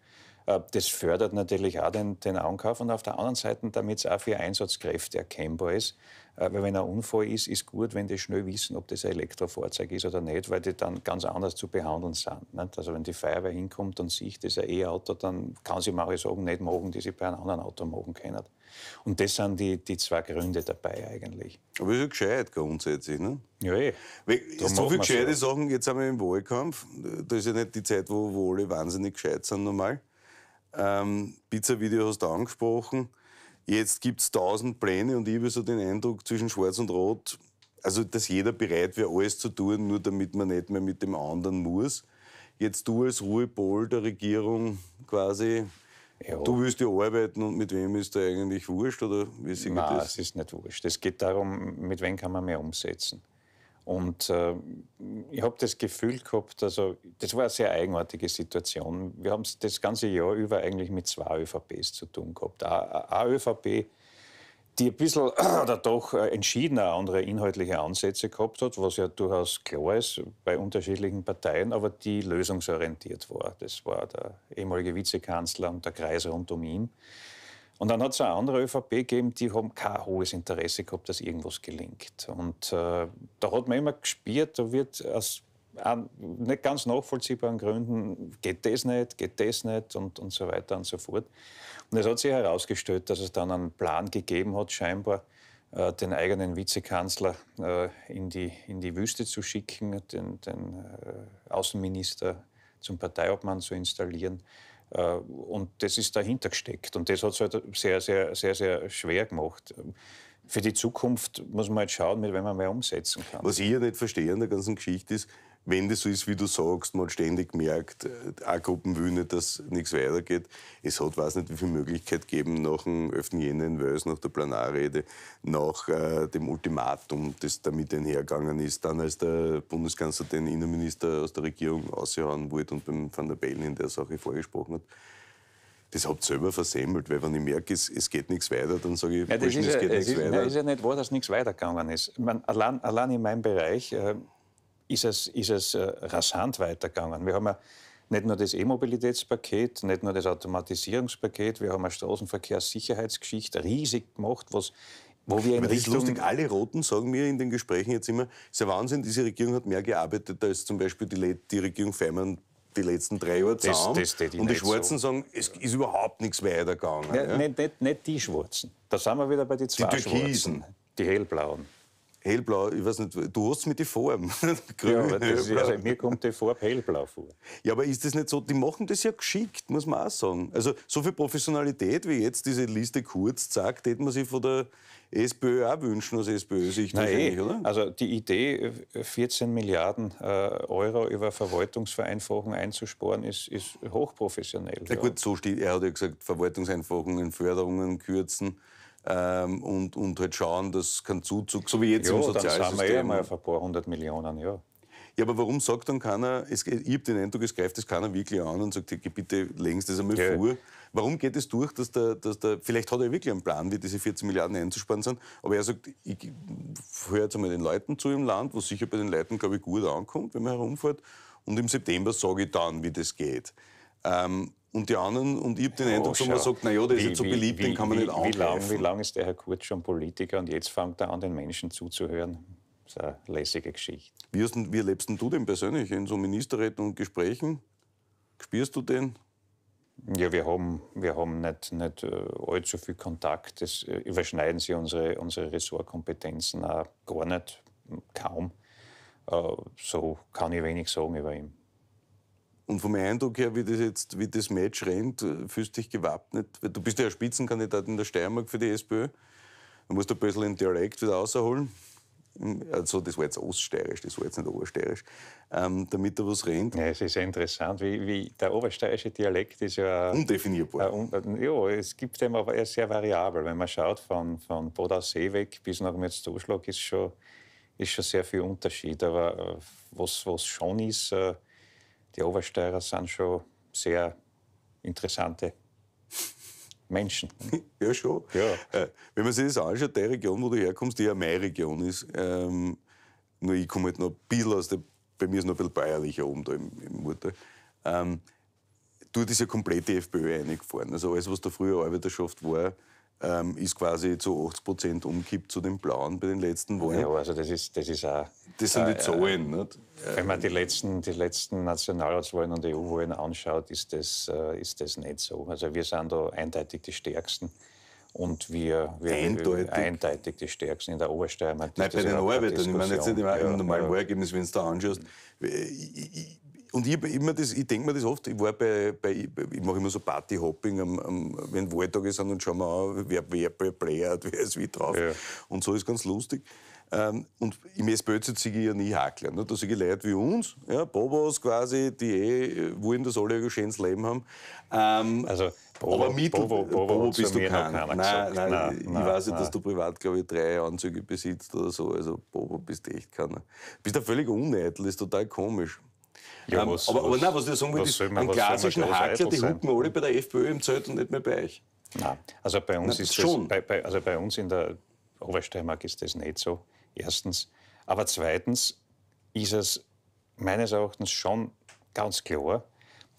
Äh, das fördert natürlich auch den, den Ankauf und auf der anderen Seite, damit es auch für Einsatzkräfte erkennbar ist. Äh, weil wenn ein Unfall ist, ist gut, wenn die schnell wissen, ob das ein Elektrofahrzeug ist oder nicht, weil die dann ganz anders zu behandeln sind. Nicht? Also wenn die Feuerwehr hinkommt und sieht, das ist ein E-Auto, dann kann sie manche Sachen nicht machen, die sie bei einem anderen Auto machen können. Und das sind die, die zwei Gründe dabei eigentlich. Aber ist ja gescheit grundsätzlich, ne? Ja, eh. So viele gescheite ja. Sachen, jetzt haben wir im Wahlkampf, das ist ja nicht die Zeit, wo, wo alle wahnsinnig gescheit sind normal. Ähm, Pizza-Video hast du angesprochen. Jetzt gibt es tausend Pläne und ich habe so den Eindruck, zwischen Schwarz und Rot, also dass jeder bereit wäre, alles zu tun, nur damit man nicht mehr mit dem anderen muss. Jetzt du als Ruhepol der Regierung quasi ja. Du willst ja arbeiten und mit wem ist da eigentlich wurscht? Oder wie Nein, das? es ist nicht wurscht. Es geht darum, mit wem kann man mehr umsetzen. Und äh, ich habe das Gefühl gehabt, also das war eine sehr eigenartige Situation. Wir haben das ganze Jahr über eigentlich mit zwei ÖVPs zu tun gehabt. Eine ÖVP, die ein bisschen oder doch äh, entschiedener andere inhaltliche Ansätze gehabt hat, was ja durchaus klar ist bei unterschiedlichen Parteien, aber die lösungsorientiert war. Das war der ehemalige Vizekanzler und der Kreis rund um ihn. Und dann hat es eine andere ÖVP gegeben, die haben kein hohes Interesse gehabt, dass irgendwas gelingt. Und äh, da hat man immer gespürt, da wird aus an nicht ganz nachvollziehbaren Gründen geht das nicht, geht das nicht und, und so weiter und so fort. Und es hat sich herausgestellt, dass es dann einen Plan gegeben hat, scheinbar äh, den eigenen Vizekanzler äh, in, die, in die Wüste zu schicken, den, den äh, Außenminister zum Parteiobmann zu installieren. Äh, und das ist dahinter gesteckt. Und das hat es halt sehr, sehr, sehr, sehr schwer gemacht. Für die Zukunft muss man halt schauen, mit wem man mehr umsetzen kann. Was ich ja nicht verstehe an der ganzen Geschichte ist, wenn das so ist, wie du sagst, man hat ständig gemerkt, äh, auch Gruppen will nicht, dass nichts weitergeht. Es hat, weiß nicht, wie viel Möglichkeit gegeben, nach dem öffentlichen Hinweis, nach der Planarrede, nach äh, dem Ultimatum, das damit einhergegangen ist, dann als der Bundeskanzler den Innenminister aus der Regierung ausgehauen wollte und beim Van der Bellen in der Sache vorgesprochen hat das habt selber versemmelt, weil wenn ich merke, es, es geht nichts weiter, dann sage ich, ja, das ist es ja, geht nichts weiter. Es ist ja nicht wahr, dass nichts weitergegangen ist. Man, allein, allein, in meinem Bereich, äh, ist es, ist es äh, rasant weitergegangen. Wir haben ja nicht nur das E-Mobilitätspaket, nicht nur das Automatisierungspaket, wir haben eine Straßenverkehrssicherheitsgeschichte riesig gemacht, was wo wir in das Richtung ist lustig, alle Roten sagen mir in den Gesprächen jetzt immer, es ist ja Wahnsinn, diese Regierung hat mehr gearbeitet als zum Beispiel die, die Regierung Feynman die letzten drei Jahre zusammen. Das, das und die Schwarzen so. sagen, es ist überhaupt nichts weitergegangen. Ne, ja, ja. Nicht, nicht, nicht, die Schwarzen. Da sind wir wieder bei den zwei die Türkisen. Die hellblauen hellblau, ich weiß nicht, du hast mit die Farben. Grün, ja, das, also, mir kommt die Farbe hellblau vor. Ja, aber ist das nicht so, die machen das ja geschickt, muss man auch sagen. Also so viel Professionalität, wie jetzt diese Liste kurz zeigt, hätte man sich von der SPÖ auch wünschen aus SPÖ-Sicht eh. wahrscheinlich, eh. oder? Also die Idee, 14 Milliarden äh, Euro über Verwaltungsvereinfachung einzusparen, ist, ist hochprofessionell. Na ja, gut, so steht, er hat ja gesagt, Verwaltungseinfachungen, Förderungen kürzen ähm, und, und halt schauen, dass kein Zuzug, so wie jetzt jo, im Sozialsystem. Dann wir eh mal auf ein paar hundert Millionen, ja. Ja, aber warum sagt dann keiner, es, ich habe den Eindruck, es greift das keiner wirklich an und sagt, bitte legen Sie das einmal ja. vor. Warum geht es durch, dass der, dass der, vielleicht hat er wirklich einen Plan, wie diese 14 Milliarden einzusparen sind, aber er sagt, ich höre jetzt einmal den Leuten zu im Land, was sicher bei den Leuten, glaube ich, gut ankommt, wenn man herumfährt, und im September sage ich dann, wie das geht. Ähm, und die anderen, und ich habe den Eindruck, oh, man sagt, naja, der ist jetzt so beliebt, wie, den kann man wie, nicht angreifen. Wie lange wie lang ist der Herr Kurz schon Politiker und jetzt fängt er an, den Menschen zuzuhören? Das ist eine lässige Geschichte. Wie, hast, wie erlebst du den persönlich in so Ministerräten und Gesprächen? Spürst du den? Ja, wir haben, wir haben nicht, nicht äh, allzu viel Kontakt. Das äh, überschneiden sie unsere, unsere Ressortkompetenzen auch gar nicht, kaum. Äh, so kann ich wenig sagen über ihn. Und vom Eindruck her, wie das jetzt, wie das Match rennt, fühlst du dich gewappnet. Du bist ja Spitzenkandidat in der Steiermark für die SPÖ. Du musst ein bisschen den Dialekt wieder rausholen. Also, das war jetzt oststeirisch, das war jetzt nicht obersteirisch, ähm, damit da was rennt. Ja, es ist ja interessant, wie, wie, der obersteirische Dialekt ist ja. Undefinierbar. Äh, un, ja, es gibt eben aber, er sehr variabel. Wenn man schaut, von, von Bodasee weg bis nach Metzduschlag ist schon, ist schon sehr viel Unterschied. Aber äh, was, was schon ist, äh, die Obersteirer sind schon sehr interessante Menschen. ja, schon. Ja. Äh, wenn man sich das anschaut, die Region, wo du herkommst, die ja meine Region ist, ähm, nur ich komme halt noch ein bisschen aus der, bei mir ist noch ein bisschen bayerlicher oben da im, im Murtal. Ähm, dort ist ja komplett die FPÖ eingefahren. Also alles, was da früher Arbeiterschaft war, ähm, ist quasi zu 80 Prozent umkippt zu den Blauen bei den letzten Wahlen. Ja, also das ist, das ist auch... Das sind die äh, Zahlen, äh, nicht? Wenn man die letzten, die letzten Nationalratswahlen und EU-Wahlen anschaut, ist das, äh, ist das nicht so. Also wir sind da eindeutig die Stärksten und wir, wir eindeutig. eindeutig die Stärksten in der Obersteiermark. Nein, bei den Arbeitern, ich meine jetzt nicht im ja, normalen ja. Wahlergebnis, wenn du es da anschaust, ich, äh, ich, und ich, immer ich denke mir das oft, ich bei, bei ich mache immer so Partyhopping, am, am, wenn Wahltage sind und schauen wir an, wer, wer playert, wer ist wie drauf. Ja. Und so ist ganz lustig. Ähm, und im SPÖ sehe ich ja nie Hakler. Ne? Da sehe ich Leute wie uns, ja, Bobos quasi, die eh äh, wollen, dass alle ein schönes Leben haben. Ähm, also, Bobo, aber mit Bobo, Bobo, Bobo bist du kein. Nein, nein, nein, ich nein, weiß ja, dass du privat, glaube ich, drei Anzüge besitzt oder so. Also Bobo bist echt keiner. Bist ja völlig uneitel, ist total komisch. Ja, ähm, was, aber, was, aber nein, was das sagen will, ist, klassischen Hacker, die hucken alle bei der FPÖ im Zelt und nicht mehr bei euch. Nein, also bei uns Na, ist schon. Das, bei, bei, also bei uns in der Obersteiermark ist das nicht so, erstens. Aber zweitens ist es meines Erachtens schon ganz klar,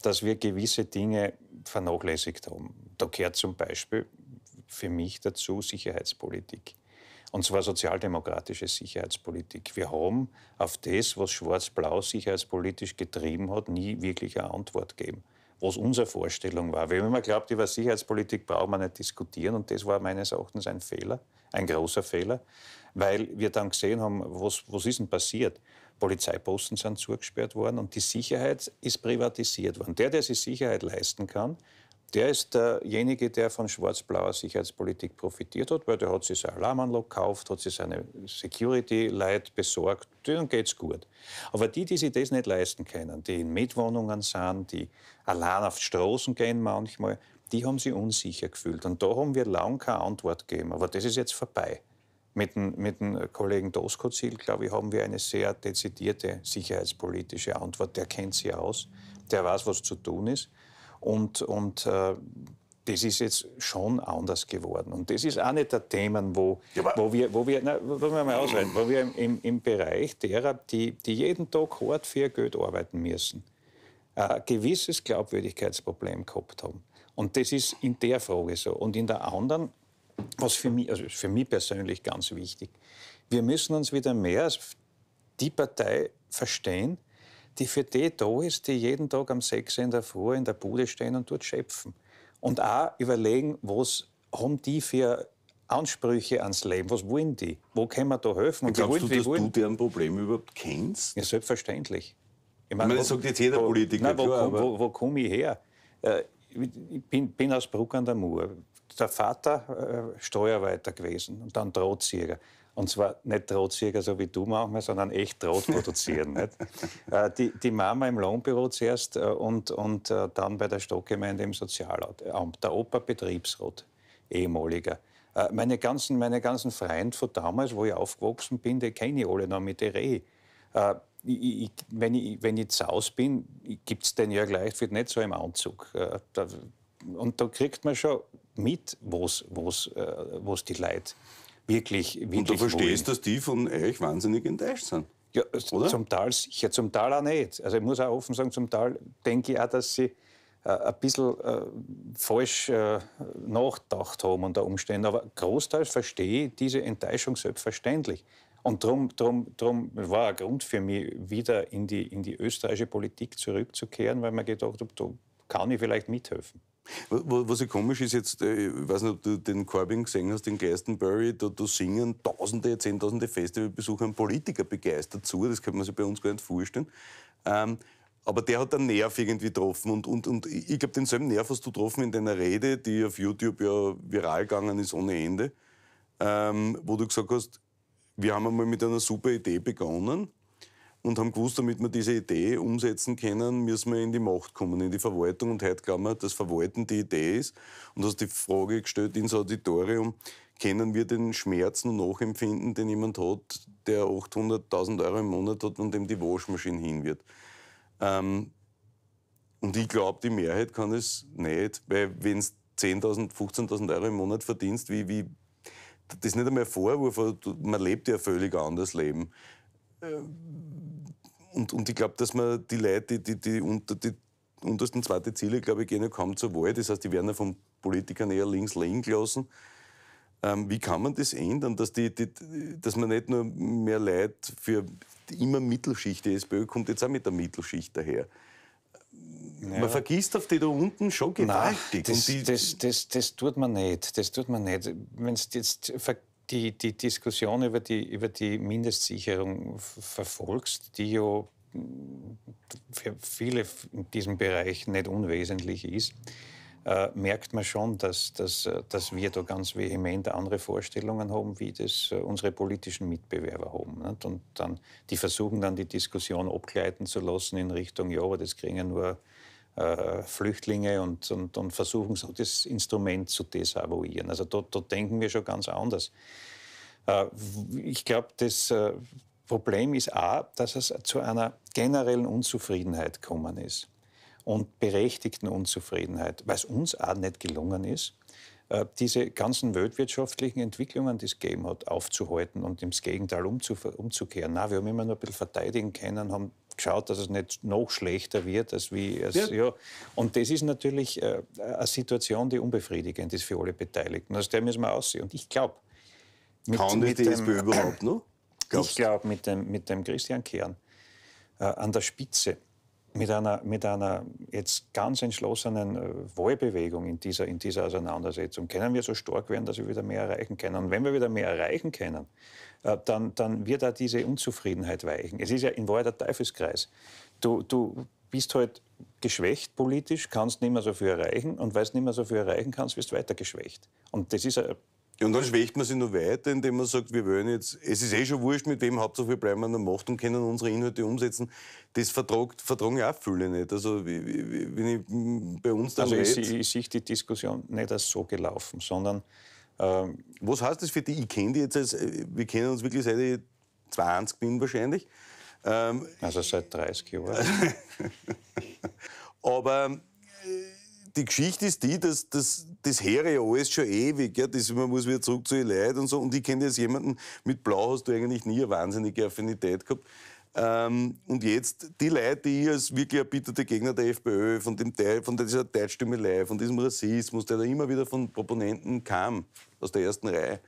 dass wir gewisse Dinge vernachlässigt haben. Da gehört zum Beispiel für mich dazu Sicherheitspolitik und zwar sozialdemokratische Sicherheitspolitik. Wir haben auf das, was Schwarz-Blau sicherheitspolitisch getrieben hat, nie wirklich eine Antwort gegeben, was unsere Vorstellung war. Wir haben immer geglaubt, über Sicherheitspolitik braucht man nicht diskutieren und das war meines Erachtens ein Fehler, ein großer Fehler, weil wir dann gesehen haben, was, was ist denn passiert? Polizeiposten sind zugesperrt worden und die Sicherheit ist privatisiert worden. Der, der sich Sicherheit leisten kann, der ist derjenige, der von schwarz-blauer Sicherheitspolitik profitiert hat, weil der hat sich sein Alarmanlock gekauft, hat sich seine Security-Leute besorgt, denen geht's gut. Aber die, die sich das nicht leisten können, die in Mietwohnungen sind, die allein auf die Straßen gehen manchmal, die haben sich unsicher gefühlt. Und da haben wir lange keine Antwort gegeben. Aber das ist jetzt vorbei. Mit dem, mit dem Kollegen Doskozil, glaube ich, haben wir eine sehr dezidierte sicherheitspolitische Antwort. Der kennt sie aus, der weiß, was zu tun ist. Und, und äh, das ist jetzt schon anders geworden. Und das ist eine der Themen, wo, ja, wo wir, wo wir, na, wir mal ausreden, wo wir im, im, Bereich derer, die, die jeden Tag hart für Geld arbeiten müssen, ein gewisses Glaubwürdigkeitsproblem gehabt haben. Und das ist in der Frage so. Und in der anderen, was für mich, also für mich persönlich ganz wichtig, wir müssen uns wieder mehr als die Partei verstehen, die für die da ist, die jeden Tag am 6 in der Früh in der Bude stehen und dort schöpfen. Und auch überlegen, was haben die für Ansprüche ans Leben, was wollen die? Wo können wir da helfen? Und Glaubst wollen, du, dass wollen? du deren Problem überhaupt kennst? Ja, selbstverständlich. Ich meine, ich meine das sagt jetzt jeder wo, Politiker. Nein, wo, wo, wo, komme ich her? Äh, ich bin, bin aus Bruck an der Mur der Vater äh, Steuerarbeiter gewesen und dann Drahtzieher. Und zwar nicht Drahtzieher, so wie du manchmal, sondern echt Draht produzieren. nicht? Äh, die, die Mama im Lohnbüro zuerst äh, und, und äh, dann bei der Stockgemeinde im Sozialamt. Der Opa Betriebsrat, ehemaliger. Meine ganzen, meine ganzen Freunde von damals, wo ich aufgewachsen bin, die kenne ich alle noch mit der Reh. Ich, ich, wenn, ich, wenn ich zu Hause bin, gibt es den ja gleich wird nicht so im Anzug. und da kriegt man schon mit, wo es die Leute wirklich, wirklich. Und du verstehst, dass die von euch wahnsinnig enttäuscht sind. Ja, oder? zum Teil sicher, zum Teil auch nicht. Also ich muss auch offen sagen, zum Teil denke ich auch, dass sie äh, ein bisschen äh, falsch äh, nachgedacht haben unter Umständen. Aber großteils verstehe ich diese Enttäuschung selbstverständlich. Und darum drum, drum war ein Grund für mich, wieder in die, in die österreichische Politik zurückzukehren, weil man gedacht habe, da kann ich vielleicht mithelfen. Was ich komisch ist jetzt, äh, ich weiß nicht, ob du den Corbyn gesehen hast, den Glastonbury, da, da singen Tausende, Zehntausende Festivalbesucher und Politiker begeistert zu, das kann man sich bei uns gar nicht vorstellen. Ähm, aber der hat einen Nerv irgendwie getroffen und, und, und ich glaube, denselben Nerv hast du getroffen in deiner Rede, die auf YouTube ja viral gegangen ist ohne Ende, ähm, wo du gesagt hast, wir haben einmal mit einer super Idee begonnen und haben gewusst, damit wir diese Idee umsetzen können, müssen wir in die Macht kommen, in die Verwaltung. Und heute glauben wir, dass Verwalten die Idee ist. Und hast die Frage gestellt ins Auditorium, kennen wir den Schmerz nur nachempfinden, den jemand hat, der 800.000 Euro im Monat hat und dem die Waschmaschine hin wird. Ähm, und ich glaube, die Mehrheit kann es nicht, weil wenn es 10.000, 15.000 Euro im Monat verdienst, wie, wie, das ist nicht einmal ein Vorwurf, man lebt ja ein völlig anderes Leben. Ähm, und, und ich glaube, dass man die Leute, die, die, die unter die untersten zweite Ziele, glaube ich, gehen ja kaum zur Wahl. Das heißt, die werden ja von Politikern eher links liegen gelassen. Ähm, wie kann man das ändern, dass, die, die, dass man nicht nur mehr Leute für immer Mittelschicht, die SPÖ kommt jetzt auch mit der Mittelschicht daher. Ja. Man vergisst auf die da unten schon gewaltig. Nein, das, das, das, das, tut man nicht. Das tut man nicht. Wenn du jetzt die, die Diskussion über die, über die Mindestsicherung verfolgst, die ja für viele in diesem Bereich nicht unwesentlich ist, äh, merkt man schon, dass, dass, äh, dass wir da ganz vehement andere Vorstellungen haben, wie das äh, unsere politischen Mitbewerber haben. Nicht? Und dann, die versuchen dann die Diskussion abgleiten zu lassen in Richtung, ja, aber das kriegen ja nur äh, Flüchtlinge und, und, und, versuchen so das Instrument zu desavouieren. Also dort, dort denken wir schon ganz anders. Äh, ich glaube, das äh, Problem ist A, dass es zu einer generellen Unzufriedenheit gekommen ist und berechtigten Unzufriedenheit, weil es uns auch nicht gelungen ist, diese ganzen weltwirtschaftlichen Entwicklungen, die es gegeben hat, aufzuhalten und ins Gegenteil umzukehren. Na, wir haben immer nur ein bisschen verteidigen können, haben geschaut, dass es nicht noch schlechter wird, als wie es, ja. ja. Und das ist natürlich äh, eine Situation, die unbefriedigend ist für alle Beteiligten. Aus also, der müssen wir aussehen. Und ich glaube, kann mit, die DSB überhaupt noch? Glaubst ich glaube, mit dem, mit dem Christian Kern äh, an der Spitze, mit einer, mit einer jetzt ganz entschlossenen äh, Wahlbewegung in dieser, in dieser Auseinandersetzung, können wir so stark werden, dass wir wieder mehr erreichen können. Und wenn wir wieder mehr erreichen können, äh, dann, dann wird da diese Unzufriedenheit weichen. Es ist ja in Wahrheit der Teufelskreis. Du, du bist halt geschwächt politisch, kannst nicht mehr so viel erreichen und weil du nicht mehr so viel erreichen kannst, wirst du weiter geschwächt. Und das ist ein und dann schwächt man sich nur weiter, indem man sagt, wir wollen jetzt, es ist eh schon wurscht mit dem, Hauptsache wir bleiben an der Macht und können unsere Inhalte umsetzen. Das vertragt, vertragen ja auch viele nicht. Also, wenn ich bei uns dann Also, ich, ich, ich sehe die Diskussion nicht als so gelaufen, sondern ähm, was heißt das für dich? Ich kenne dich jetzt, als, äh, wir kennen uns wirklich seit ich 20 bin wahrscheinlich. Ähm, also seit 30 Jahren. Aber äh, die Geschichte ist die, dass, dass das Heere ja alles schon ewig, gell? Das, man muss wieder zurück zu den Leuten und so. Und ich kenne jetzt jemanden, mit Blau hast du eigentlich nie eine wahnsinnige Affinität gehabt. Ähm, und jetzt die Leute, die ich als wirklich erbitterte Gegner der FPÖ, von, dem, von dieser Deutschstimmelei, von diesem Rassismus, der da immer wieder von Proponenten kam, aus der ersten Reihe.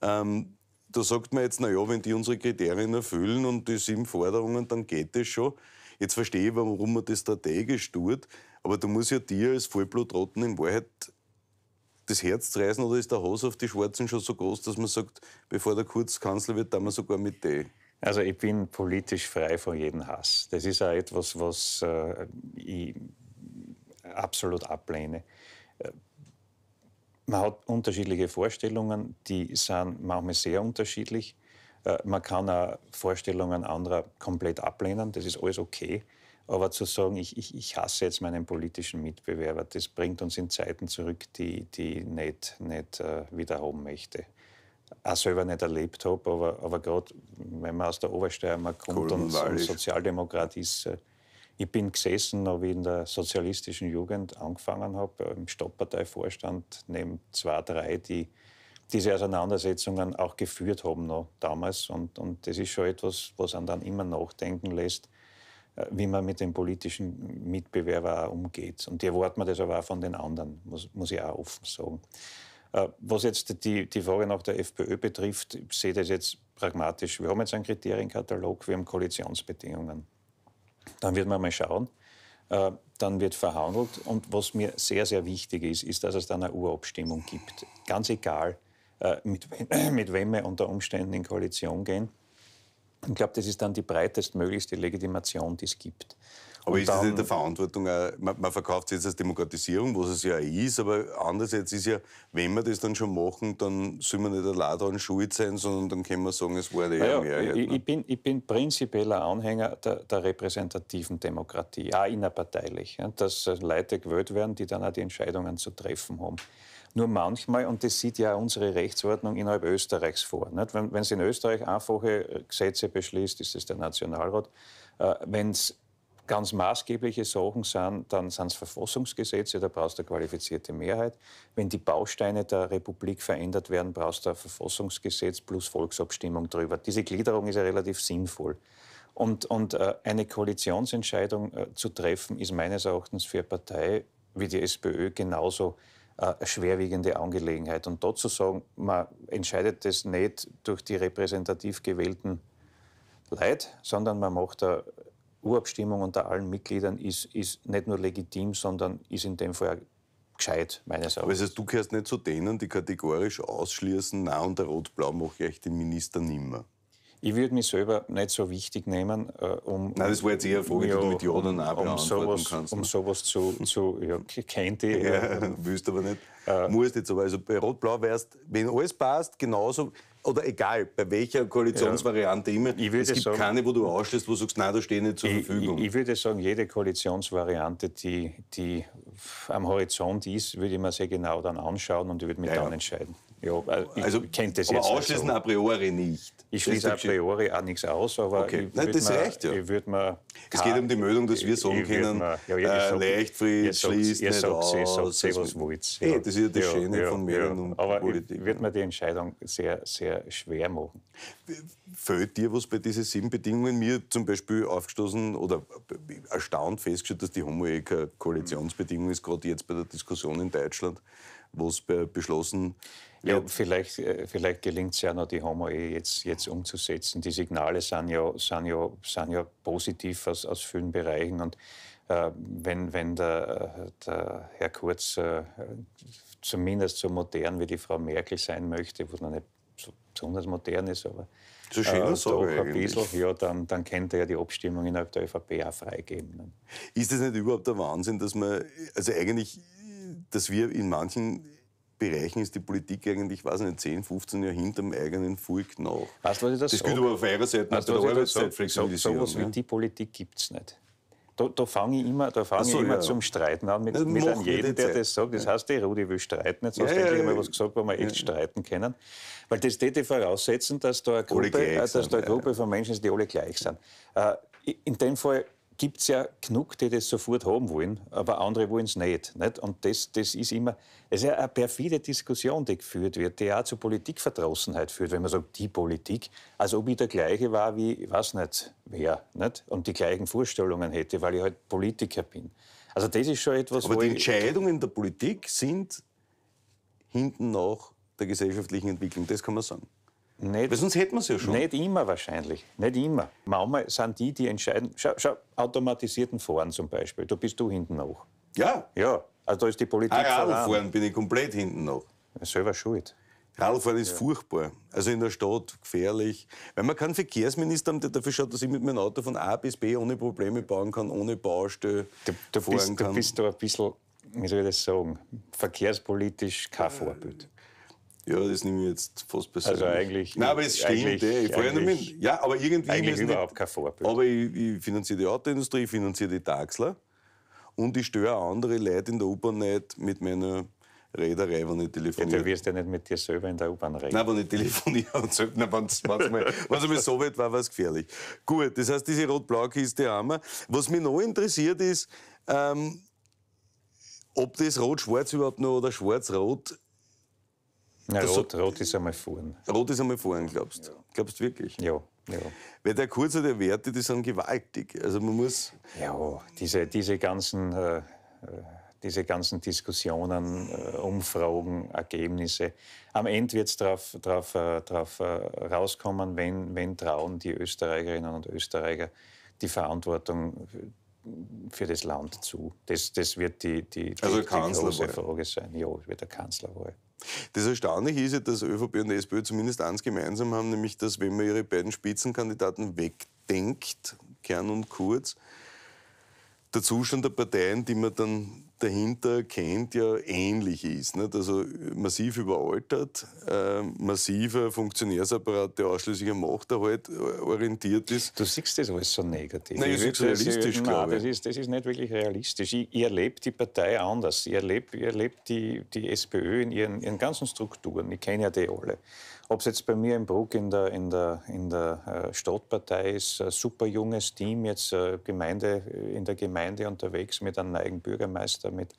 Ähm, da sagt man jetzt, naja, wenn die unsere Kriterien erfüllen und die sieben Forderungen, dann geht das schon. Jetzt verstehe ich, warum man das strategisch tut, aber du musst ja dir als Vollblutrotten in Wahrheit das Herz reißen oder ist der Hass auf die Schwarzen schon so groß, dass man sagt, bevor der Kurz Kanzler wird, dann wir sogar mit D? Also ich bin politisch frei von jedem Hass. Das ist auch etwas, was äh, ich absolut ablehne. Äh, man hat unterschiedliche Vorstellungen, die sind manchmal sehr unterschiedlich. Äh, man kann auch Vorstellungen anderer komplett ablehnen, das ist alles okay. Aber zu sagen, ich, ich, ich hasse jetzt meinen politischen Mitbewerber, das bringt uns in Zeiten zurück, die, ich nicht, nicht äh, möchte. Auch selber nicht erlebt habe, aber, aber gerade wenn man aus der Obersteiermark kommt und, und, Sozialdemokrat ist, äh, ich bin gesessen, ob ich in der sozialistischen Jugend angefangen habe, äh, im Stadtparteivorstand, neben zwei, drei, die diese Auseinandersetzungen auch geführt haben noch damals. Und, und das ist schon etwas, was einen dann immer nachdenken lässt, äh, wie man mit den politischen Mitbewerber auch umgeht. Und die erwarten man das aber auch von den anderen, muss, muss ich auch offen sagen. Äh, was jetzt die, die Frage nach der FPÖ betrifft, ich sehe das jetzt pragmatisch. Wir haben jetzt einen Kriterienkatalog, wir haben Koalitionsbedingungen. Dann wird man mal schauen. Äh, dann wird verhandelt. Und was mir sehr, sehr wichtig ist, ist, dass es dann eine Urabstimmung gibt. Ganz egal, äh, mit, wem, mit wem wir unter Umständen in Koalition gehen. Ich glaube, das ist dann die breitestmöglichste Legitimation, die es gibt. Aber ist es nicht der Verantwortung, man, man verkauft es jetzt als Demokratisierung, was es ja ist, aber andererseits ist ja, wenn wir das dann schon machen, dann soll man nicht der Lader an Schuld sein, sondern dann können wir sagen, es wurde ja, Mehrheit. Ich, ich, bin, ich bin prinzipieller Anhänger der, der, repräsentativen Demokratie, auch innerparteilich, dass Leute gewählt werden, die dann auch die Entscheidungen zu treffen haben. Nur manchmal, und das sieht ja unsere Rechtsordnung innerhalb Österreichs vor. Nicht? Wenn es in Österreich einfache Gesetze beschließt, ist es der Nationalrat. Äh, Wenn es ganz maßgebliche Sachen sind, dann sind es Verfassungsgesetze, da brauchst du eine qualifizierte Mehrheit. Wenn die Bausteine der Republik verändert werden, brauchst du ein Verfassungsgesetz plus Volksabstimmung drüber. Diese Gliederung ist ja relativ sinnvoll. Und, und äh, eine Koalitionsentscheidung äh, zu treffen, ist meines Erachtens für eine Partei wie die SPÖ genauso äh, eine schwerwiegende Angelegenheit. Und dort zu sagen, man entscheidet das nicht durch die repräsentativ gewählten Leute, sondern man macht eine Urabstimmung unter allen Mitgliedern ist, ist nicht nur legitim, sondern ist in dem Fall gescheit, meines Erachtens. Aber das du gehörst nicht zu denen, die kategorisch ausschließen, nein, und der Rot-Blau mache ich euch den Minister nimmer. Ich würde mich selber nicht so wichtig nehmen, äh, um. Nein, das war jetzt eher eine Frage, ja, die du mit Ja oder Nein um, sowas, kannst. Ne? Um sowas zu. zu ja, kennt ihr. Eh, ja, ja, willst aber nicht. Äh, Musst jetzt aber. Also bei Rot-Blau wärst, wenn alles passt, genauso. Oder egal, bei welcher Koalitionsvariante ja, immer. es gibt sagen, keine, wo du ausschließt, wo du sagst, nein, da stehen nicht zur ich, Verfügung. Ich, ich, würde sagen, jede Koalitionsvariante, die, die am Horizont ist, würde ich mir sehr genau dann anschauen und ich würde mich dann entscheiden. Ja, also, also, kennt das aber jetzt ausschließen also. a priori nicht. Ich schließe a priori auch nichts aus, aber okay. Nein, das mal, reicht ja. Mal, es geht um die Meldung, dass wir sagen können, mal, ja, ja, äh, Leichtfried schließt nicht sagt, aus. Ihr sagt, was wollt. Ja. das ist ja das ja, Schöne von Meldung und aber Politik. Aber wird mir die Entscheidung sehr, sehr schwer machen. Fällt dir was bei diesen sieben Bedingungen? Mir zum Beispiel aufgestoßen oder erstaunt festgestellt, dass die Homo-Ehe Koalitionsbedingung ist, gerade jetzt bei der Diskussion in Deutschland, wo es beschlossen ja, vielleicht, äh, vielleicht gelingt es ja noch, die Homo-Ehe jetzt, jetzt umzusetzen. Die Signale sind ja, sind ja, sind ja positiv aus, aus vielen Bereichen. Und äh, wenn, wenn der, der Herr Kurz äh, zumindest so modern wie die Frau Merkel sein möchte, wo noch nicht so besonders modern ist, aber so schön äh, so ein bisschen, ja, dann, dann könnte ja die Abstimmung innerhalb der ÖVP auch freigeben. Ist das nicht überhaupt der Wahnsinn, dass man, also eigentlich, dass wir in manchen Bereichen ist die Politik eigentlich, weiß nicht, 10, 15 Jahre hinterm eigenen Volk nach. Weißt, was ich das das sage? aber auf eurer Seite weißt, nicht bei der Arbeitszeitflexibilisierung. So etwas wie die Politik gibt es nicht. Da, da fange ich immer, da fang so, ich immer ja. zum Streiten an mit, ja, mit an jedem, der das sagt. Das heißt, der Rudi will streiten. Jetzt hast ja, du endlich mal was gesagt, wo wir echt streiten können. Weil das täte voraussetzen, dass da eine Gruppe, äh, dass da eine Gruppe von Menschen ist, die alle gleich sind. Äh, in dem Fall gibt es ja genug, die das sofort haben wollen, aber andere wollen es nicht, nicht. Und das, das ist immer, es ist ja eine perfide Diskussion, die geführt wird, die auch zu Politikverdrossenheit führt, wenn man sagt, die Politik, als ob ich der gleiche war wie, ich weiß nicht wer, nicht? und die gleichen Vorstellungen hätte, weil ich halt Politiker bin. Also das ist schon etwas, Aber die Entscheidungen der Politik sind hinten nach der gesellschaftlichen Entwicklung, das kann man sagen. Nicht, Weil sonst hätten wir es ja schon. Nicht immer wahrscheinlich. Nicht immer. Manchmal sind die, die entscheiden. Schau, schau automatisierten Fahren zum Beispiel. Da bist du hinten noch. Ja? Ja. Also da ist die Politik ah, Radfahren bin ich komplett hinten noch. Selber schuld. Radfahren ist ja. furchtbar. Also in der Stadt gefährlich. Weil man keinen Verkehrsminister haben, der dafür schaut, dass ich mit meinem Auto von A bis B ohne Probleme bauen kann, ohne Baustelle du, du fahren bist, kann. Du bist da ein bisschen, wie soll ich das sagen, verkehrspolitisch kein äh, Vorbild. Ja, das nehme ich jetzt fast persönlich. Also eigentlich. Nein, aber es stimmt. Ey. Eh, ich eigentlich, mit, ja, aber irgendwie. Eigentlich überhaupt kein Vorbild. Aber ich, ich finanziere die Autoindustrie, ich finanziere die Taxler. Und ich störe andere Leute in der U-Bahn nicht mit meiner Rederei, wenn ich telefoniere. Ja, du wirst ja nicht mit dir selber in der U-Bahn reden. Nein, wenn ich telefoniere wenn es mal so weit war, war es gefährlich. Gut, das heißt, diese Rot-Blau-Kiste haben wir. Was mich noch interessiert ist, ähm, ob das Rot-Schwarz überhaupt noch oder Schwarz-Rot na, rot, so, rot ist einmal vorn. Rot ist einmal vorn, glaubst du? Ja. Glaubst du wirklich? Ja. Ja. Weil der Kurs hat ja Werte, die sind gewaltig. Also man muss. Ja, diese, diese ganzen. Äh, äh diese ganzen Diskussionen, äh, Umfragen, Ergebnisse. Am Ende wird es darauf drauf, äh, drauf, äh, rauskommen, wenn, wenn trauen die Österreicherinnen und Österreicher die Verantwortung für das Land zu. Das, das wird die, die, die, also die große Frage sein. Ja, wird der Kanzlerwahl. Das Erstaunliche ist ja, dass ÖVP und SPÖ zumindest eins gemeinsam haben, nämlich dass, wenn man ihre beiden Spitzenkandidaten wegdenkt, Kern und Kurz, der Zustand der Parteien, die man dann dahinter kennt, ja ähnlich ist. Nicht? Also äh, massiv überaltert, äh, massiver Funktionärsapparat, der ausschließlich am Machterhalt äh, orientiert ist. Du siehst das alles so negativ. Nein, ich sehe realistisch, das, glaube ich. Das ist, das ist nicht wirklich realistisch. Ich, ich erlebe die Partei anders. Ich erlebe, ich erlebe die, die SPÖ in ihren, ihren ganzen Strukturen. Ich kenne ja die alle. Ob es jetzt bei mir in Bruck in der, in der, in der äh, Stadtpartei ist, ein super junges Team, jetzt äh, Gemeinde, in der Gemeinde unterwegs mit einem neuen Bürgermeister, mit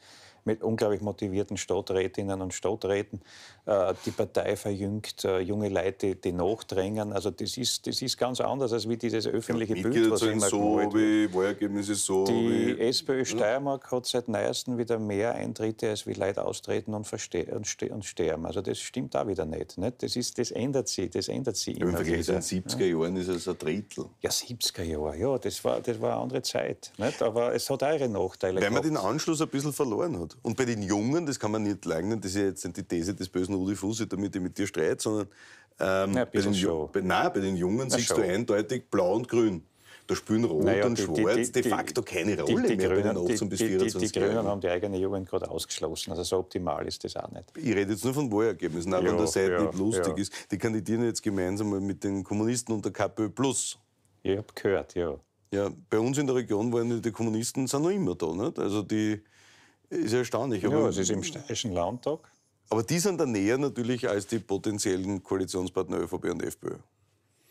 mit unglaublich motivierten Stadträtinnen und Stadträten. Äh, die Partei verjüngt äh, junge Leute, die, nachdrängen. Also das ist, das ist ganz anders als wie dieses öffentliche ja, Bild, was halt immer so, wie Wahlergebnisse so. Die wie, SPÖ Steiermark hat seit neuestem wieder mehr Eintritte, als wie Leute austreten und, und, und sterben. Also das stimmt auch wieder nicht. nicht? Das, ist, das ändert sich, das ändert sich ja, immer Im Vergleich zu den 70er Jahren ja. ist es ein Drittel. Ja, 70er Jahre, ja, das war, das war eine andere Zeit. Nicht? Aber es hat auch ihre Nachteile Weil gehabt. man den Anschluss ein bisschen verloren hat. Und bei den Jungen, das kann man nicht leugnen, das ist jetzt nicht die These des bösen Rudi Fusi, damit ich mit dir streite, sondern ähm, ja, bei, den bei, nein, bei den Jungen Na, siehst Show. du eindeutig blau und grün. Da spielen Rot naja, und die, Schwarz die, die, de facto keine Rolle mehr Grünen, bei den 18 bis 24 Die, Grünen haben die eigene Jugend gerade ausgeschlossen. Also so optimal ist das auch nicht. Ich rede jetzt nur von Wahlergebnissen, auch ja, wenn der Seite ja, nicht lustig ist. Die kandidieren jetzt gemeinsam mit den Kommunisten unter KPÖ Plus. Ich habe gehört, ja. Ja, bei uns in der Region waren die Kommunisten sind noch immer da. Nicht? Also die ist erstaunlich. Aber ja, es ist im Steirischen Landtag. Aber die sind da näher natürlich als die potenziellen Koalitionspartner ÖVP und FPÖ.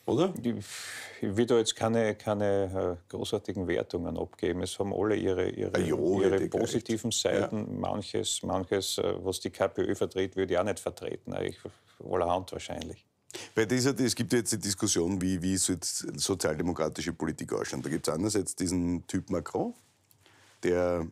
Oder? Ich will da jetzt keine, keine äh, großartigen Wertungen abgeben. Es haben alle ihre, ihre, ah, jo, ihre positiven recht. Seiten. Ja. Manches, manches, äh, was die KPÖ vertritt, würde ich auch nicht vertreten. allerhand wahrscheinlich. Bei dieser, es gibt jetzt die Diskussion, wie, wie sozialdemokratische Politik ausschaut. Da gibt es einerseits diesen Typ Macron, der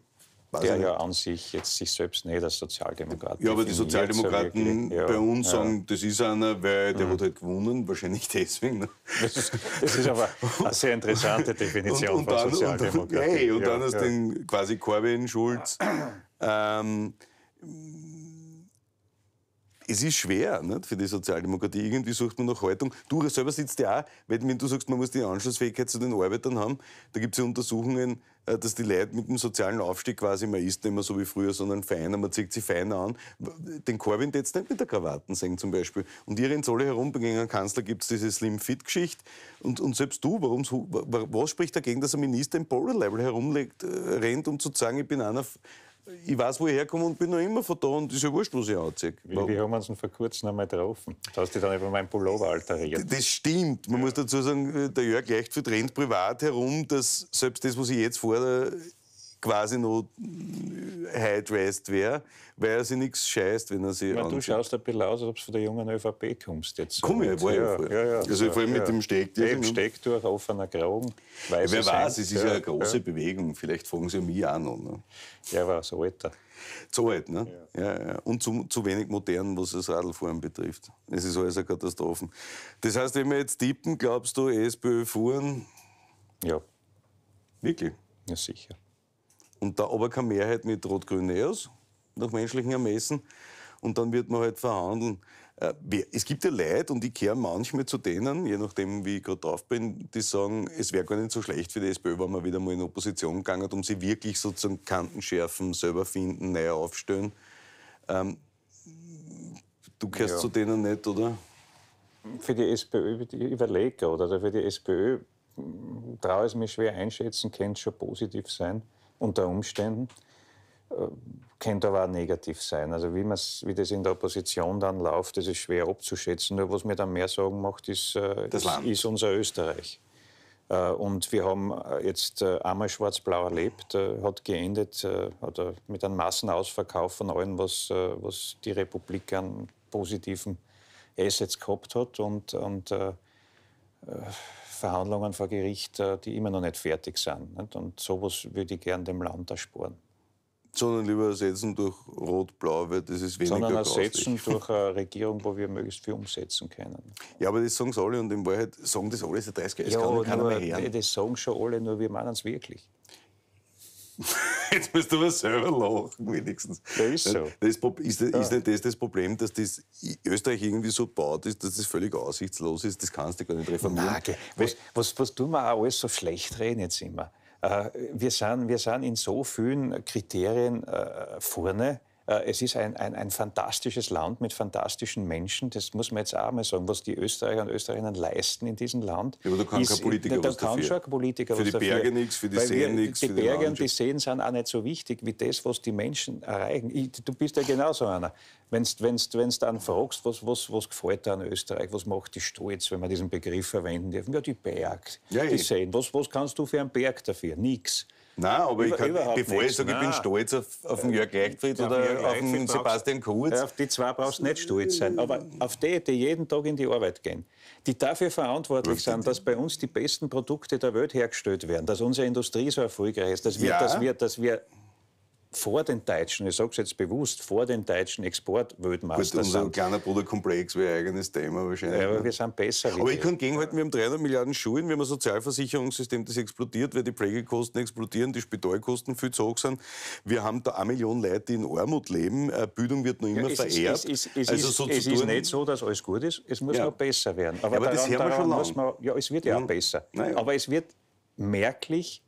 der ja an sich jetzt sich selbst nicht als Sozialdemokrat Ja, aber die Sozialdemokraten ja, bei uns ja. sagen, das ist einer, weil der mhm. wird halt gewonnen, wahrscheinlich deswegen. Das, ist, das ist aber eine sehr interessante Definition und, und von dann, Sozialdemokratie. Und, und, hey, und ja, dann hast du quasi Corbyn, Schulz. Ähm, es ist schwer nicht, für die Sozialdemokratie. Irgendwie sucht man nach Haltung. Du selber sitzt ja auch, wenn du sagst, man muss die Anschlussfähigkeit zu den Arbeitern haben, da gibt es ja Untersuchungen, äh, dass die Leute mit dem sozialen Aufstieg quasi, man ist nicht mehr so wie früher, sondern feiner, man zieht sie feiner an. Den Corbyn jetzt nicht mit der Krawatten singen zum Beispiel. Und ihr in Zolle herumbegängenen Kanzler gibt es diese Slim-Fit-Geschichte. Und, und selbst du, warum, was spricht dagegen, dass ein Minister im Border-Level herumrennt, äh, um zu sagen, ich bin einer ich weiß, wo ich herkomme und bin noch immer von da und ist ja wurscht, was ich anziehe. Wir, haben uns vor kurzem einmal getroffen. Da hast du dann über meinen Pullover alteriert. Das stimmt. Man ja. muss dazu sagen, äh, der Jörg leicht verdreht privat herum, dass selbst das, was ich jetzt fordere, quasi nur äh, high dressed wäre, weil er sich nichts scheißt, wenn er sich meine, Du schaust ein bisschen aus, als ob du von der jungen ÖVP kommst. Jetzt Komm, ich war ja, ja, ja, Also ja, vor allem ja. mit dem ne? Stecktuch. Eben Stecktuch, offener Kragen. Wer weiß, es ist ja, eine große Bewegung. Vielleicht fragen sie mich an. Ne? Ja, war so alter. Zu alt, ne? Ja. ja, ja. Und zu, zu wenig modern, was das Radlfahren betrifft. Es ist alles eine Katastrophe. Das heißt, wenn wir jetzt tippen, glaubst du, SPÖ fuhren? Ja. Wirklich? Ja, sicher. Und da aber keine Mehrheit mit Rot-Grün eh aus, nach menschlichen Ermessen. Und dann wird man halt verhandeln. Äh, es gibt ja Leute, und ich kehre manchmal zu denen, je nachdem, wie ich gerade drauf bin, die sagen, es wäre gar nicht so schlecht für die SPÖ, wenn man wieder mal in Opposition gegangen hat, um sie wirklich sozusagen Kanten schärfen, selber finden, neu aufstellen. Ähm, du kehrst ja. zu denen nicht, oder? Für die SPÖ ich überlege oder für die SPÖ traue ich es mir schwer einschätzen, könnte es schon positiv sein unter Umständen äh, könnte aber auch negativ sein. Also wie, wie das in der Opposition dann läuft, das ist schwer abzuschätzen. Nur was mir dann mehr Sorgen macht, ist, äh, ist, ist, unser Österreich. Äh, und wir haben äh, jetzt äh, einmal schwarz-blau erlebt, äh, hat geendet oder mit einem Massenausverkauf von allem, was, was die Republik an positiven Assets gehabt hat. Und, und äh, Verhandlungen vor Gericht, äh, die immer noch nicht fertig sind. Und sowas würde ich gern dem Land ersparen. Sondern lieber ersetzen durch Rot-Blau, weil das ist weniger Sondern ersetzen durch eine Regierung, wo wir möglichst viel umsetzen können. Ja, aber das sagen sie alle und in Wahrheit sagen das alle seit 30 Jahren. Ja, kann nur, mehr hören. das sagen schon alle, nur wir meinen es wirklich. Jetzt musst du aber selber lachen, wenigstens. Ja, ist so. Das ist, ist ja. nicht das das Problem, dass das Österreich irgendwie so baut ist, dass das völlig aussichtslos ist? Das kannst du gar nicht reformieren. Nein, was, was, was tun wir auch alles so schlecht reden jetzt immer? Äh, wir sind, wir sind in so vielen Kriterien äh, vorne äh, es ist ein, ein, ein fantastisches Land mit fantastischen Menschen. Das muss man jetzt auch mal sagen, was die Österreicher und Österreicherinnen leisten in diesem Land. Ja, aber da kann ist, kein Politiker da, was kann dafür. Schon Politiker für was die Berge nichts, für die Seen nichts. Die Berge und die Seen sind auch nicht so wichtig wie das, was die Menschen erreichen. Ich, du bist ja genauso einer. Wenn du dann fragst, was, was, was gefällt dir an Österreich, was macht dich stolz, wenn wir diesen Begriff verwenden dürfen? Ja, die Berge, ja, die eh. Seen. Was, was kannst du für einen Berg dafür? Nichts. Nein, aber ich kann, bevor nicht. ich sage, ich bin stolz auf, auf den äh, Jörg Leichtfried oder auf den Sebastian Kurz. Auf die zwei brauchst du nicht stolz sein. Aber auf die, die jeden Tag in die Arbeit gehen, die dafür verantwortlich sind, dass bei uns die besten Produkte der Welt hergestellt werden, dass unsere Industrie so erfolgreich ist, dass wir, ja. dass wir, dass wir vor den Deutschen, ich sage es jetzt bewusst, vor den deutschen Exportweltmeister Gut, unser sind. kleiner Bruderkomplex wäre eigenes Thema wahrscheinlich. Ja, aber ne? wir sind besser. Aber ich kann gegenhalten, wir haben 300 Milliarden Schulen, wir haben ein Sozialversicherungssystem, das explodiert, weil die Pflegekosten explodieren, die Spitalkosten viel zu hoch sind. Wir haben da eine Million Leute, die in Armut leben, äh, Bildung wird noch immer ja, verehrt. Ist, ist, ist, also so es ist nicht so, dass alles gut ist, es muss ja. noch besser werden. Aber, ja, aber daran, das hören wir schon lange. ja, es wird ja, ja mhm. besser. Nein, aber es wird merklich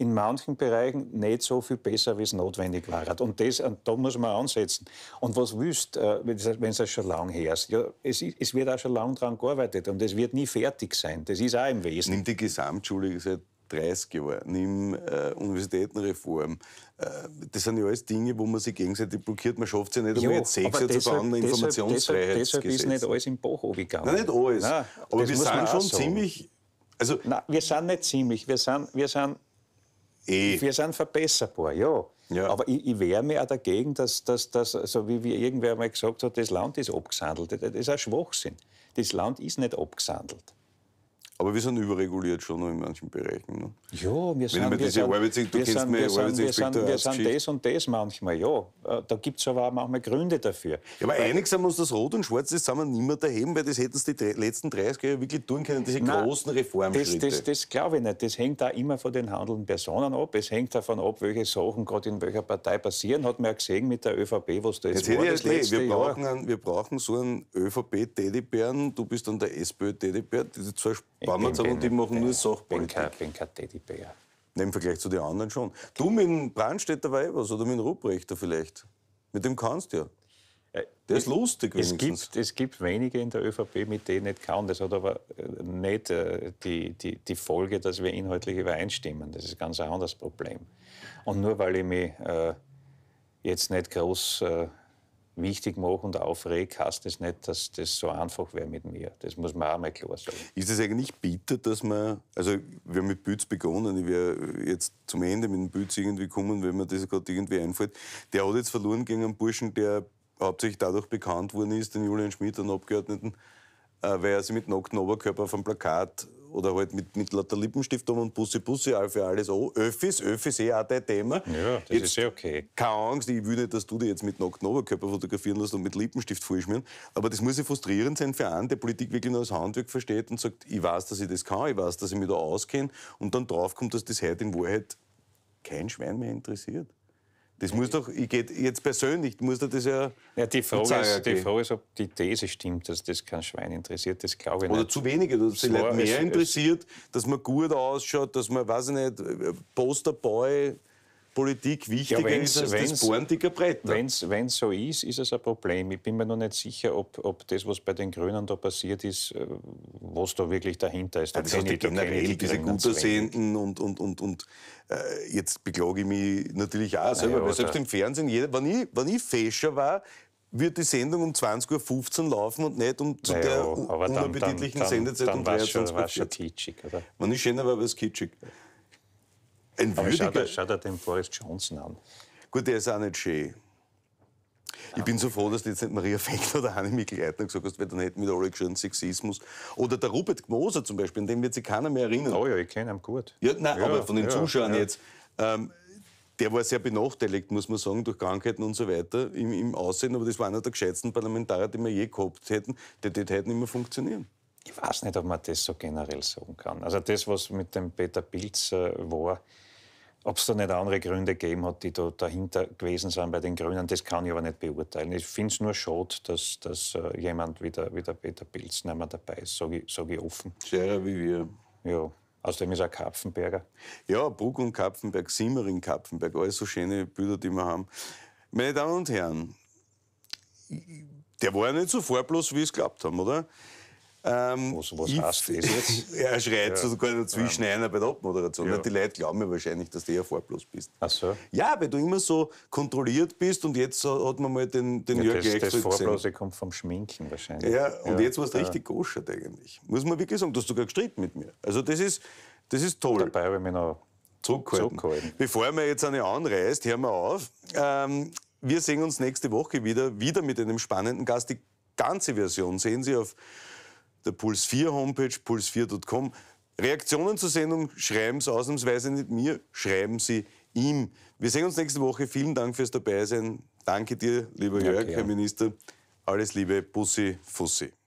in manchen Bereichen nicht so viel besser, wie es notwendig war. Und, das, da muss man ansetzen. Und was wüsst, äh, wenn es schon lange her ist? Ja, es, es wird auch schon lange daran gearbeitet und es wird nie fertig sein. Das ist auch im Wesen. Nimm die Gesamtschule seit 30 Jahren, nimm äh, Universitätenreform. Äh, das sind ja alles Dinge, wo man sich gegenseitig blockiert. Man schafft es ja nicht um jetzt sechs Jahre zu bauen, Informationsfreiheit. Deshalb, deshalb ist nicht alles im Bach gegangen. Nein, nicht alles. Nein, aber wir sind schon sagen. ziemlich. Also Nein, wir sind nicht ziemlich. Wir sind, wir sind eh. Wir sind verbesserbar, ja. ja. Aber ich, ich wehre mich auch dagegen, dass, dass, dass so also wie, wie irgendwer mal gesagt hat, das Land ist abgesandelt. Das ist ein Schwachsinn. Das Land ist nicht abgesandelt. Aber wir sind überreguliert schon in manchen Bereichen. Ne? Ja, wir sind, wir diese sind, Arbeitsing, du wir sind, wir sind, wir sind, wir sind das und das manchmal, ja. Äh, da gibt es aber auch manchmal Gründe dafür. Ja, aber einig sind wir uns, das Rot und Schwarz, das sind wir nicht mehr daheim, weil das hätten sie die letzten 30 Jahre wirklich tun können, diese Nein, großen Reformschritte. Das, das, das glaube ich nicht. Das hängt da immer von den handelnden Personen ab. Es hängt davon ab, welche Sachen gerade in welcher Partei passieren. Hat man ja gesehen mit der ÖVP, was da jetzt, war, das letzte wir brauchen, einen, wir brauchen so einen övp teddybären du bist dann der SPÖ-Teddybär, diese zwei Sparmannsack und die machen nur Sachpolitik. Ich bin kein Teddybär. Im Vergleich zu den anderen schon. Du mit dem Brandstädter Weibers eh oder mit dem Ruprechter vielleicht. Mit dem kannst du ja. Äh, der ist lustig Es gibt, es gibt wenige in der ÖVP, mit denen ich nicht kann. Das hat aber äh, nicht äh, die, die, die Folge, dass wir inhaltlich übereinstimmen. Das ist ganz ein anderes Problem. Und nur weil ich mich äh, jetzt nicht groß äh, wichtig mache und aufreg, heißt das nicht, dass das so einfach wäre mit mir. Das muss man auch mal klar sagen. Ist es eigentlich bitter, dass man, also wir haben mit Pütz begonnen, ich wäre jetzt zum Ende mit dem Bütz irgendwie kommen, wenn mir das gerade irgendwie einfällt. Der hat jetzt verloren gegen einen Burschen, der hauptsächlich dadurch bekannt worden ist, den Julian Schmidt, einen Abgeordneten, äh, weil er sich mit nacktem Oberkörper auf einem Plakat oder halt mit, mit Latter Lippenstift um und Pussy Pussy, all für alles oh, Öffis, Öffis eh auch dein Thema. Ja, das jetzt, ist eh okay. Keine Angst, ich will nicht, dass du dich jetzt mit nackten Oberkörper fotografieren lässt und mit Lippenstift vollschmieren, aber das muss ja frustrierend sein für einen, der Politik wirklich nur als Handwerk versteht und sagt, ich weiß, dass ich das kann, ich weiß, dass ich mich da auskenne und dann draufkommt, dass das heute in Wahrheit kein Schwein mehr interessiert. Das muss doch, ich gehe jetzt persönlich, muss doch das ja. ja die, Frage ist, die Frage ist, ob die These stimmt, dass das kein Schwein interessiert, das glaube ich Oder nicht. Oder zu wenige, dass die Leute mehr interessiert, dass man gut ausschaut, dass man, weiß ich nicht, Posterboy Politik wichtiger ja, ist als das Bohren dicker Bretter. Wenn es so ist, ist es ein Problem. Ich bin mir noch nicht sicher, ob, ob das, was bei den Grünen da passiert ist, äh, was da wirklich dahinter ist. Da also die generell diese Gutersehenden und, und, und, und äh, jetzt beklage ich mich natürlich auch selber, ja, weil selbst im Fernsehen, jeder, wenn, ich, wenn ich Fäscher war, wird die Sendung um 20.15 Uhr laufen und nicht um zu naja, der un unappetitlichen Sendezeit um 23 Uhr. War schon kitschig, oder? war ist schön, aber kitschig ein Aber würdiger... Schau dir den Boris Johnson an. Gut, der ist auch nicht schön. Ich bin so froh, dass du jetzt nicht Maria Fechter oder Hanni mikl eitner gesagt hast, weil dann hätten wir alle schön Sexismus. Oder der Rupert Gmoser zum Beispiel, an den wird sich keiner mehr erinnern. Oh ja, ich kenne ihn gut. Ja, nein, ja, aber von den ja, Zuschauern jetzt. Ähm, der war sehr benachteiligt, muss man sagen, durch Krankheiten und so weiter im, im Aussehen. Aber das war einer der gescheitsten Parlamentarier, die wir je gehabt hätten. Der hätte heute nicht mehr funktionieren. Ich weiß nicht, ob man das so generell sagen kann. Also das, was mit dem Peter Pilz äh, war, ob es da nicht andere Gründe gegeben hat, die da dahinter gewesen sind bei den Grünen, das kann ich aber nicht beurteilen. Ich finde es nur schade, dass, dass äh, jemand wie der, wie der Peter Pilz nicht mehr dabei ist, sage ich, sag ich offen. Scherer wie wir. Ja, außerdem ist er Kapfenberger. Ja, Bruck und Kapfenberg, Simmering Kapfenberg, alles so schöne Bilder, die wir haben. Meine Damen und Herren, der war ja nicht so farblos, wie es glaubt haben, oder? Ähm, was, was ich, heißt das jetzt? er schreit ja. sogar dazwischen ja. einer bei der Abmoderation. Ja. Die Leute glauben mir wahrscheinlich, dass du eher farblos bist. Ach so. Ja, weil du immer so kontrolliert bist und jetzt hat man mal den, den ja, Jörg Das, das Farblose kommt vom Schminken wahrscheinlich. Ja, und ja. jetzt warst du richtig goschert eigentlich. Muss man wirklich sagen, du hast sogar gestritten mit mir. Also das ist, das ist toll. Dabei habe ich mich noch zurückgehalten. zurückgehalten. Bevor mir jetzt eine anreißt, hören wir auf. Ähm, wir sehen uns nächste Woche wieder, wieder mit einem spannenden Gast. Die ganze Version sehen Sie auf der Puls 4 Homepage, puls4.com. Reaktionen zur Sendung schreiben Sie ausnahmsweise nicht mir, schreiben Sie ihm. Wir sehen uns nächste Woche. Vielen Dank fürs Dabeisein. Danke dir, lieber Jörg, okay, ja. Herr Minister. Alles Liebe, Bussi, Fussi.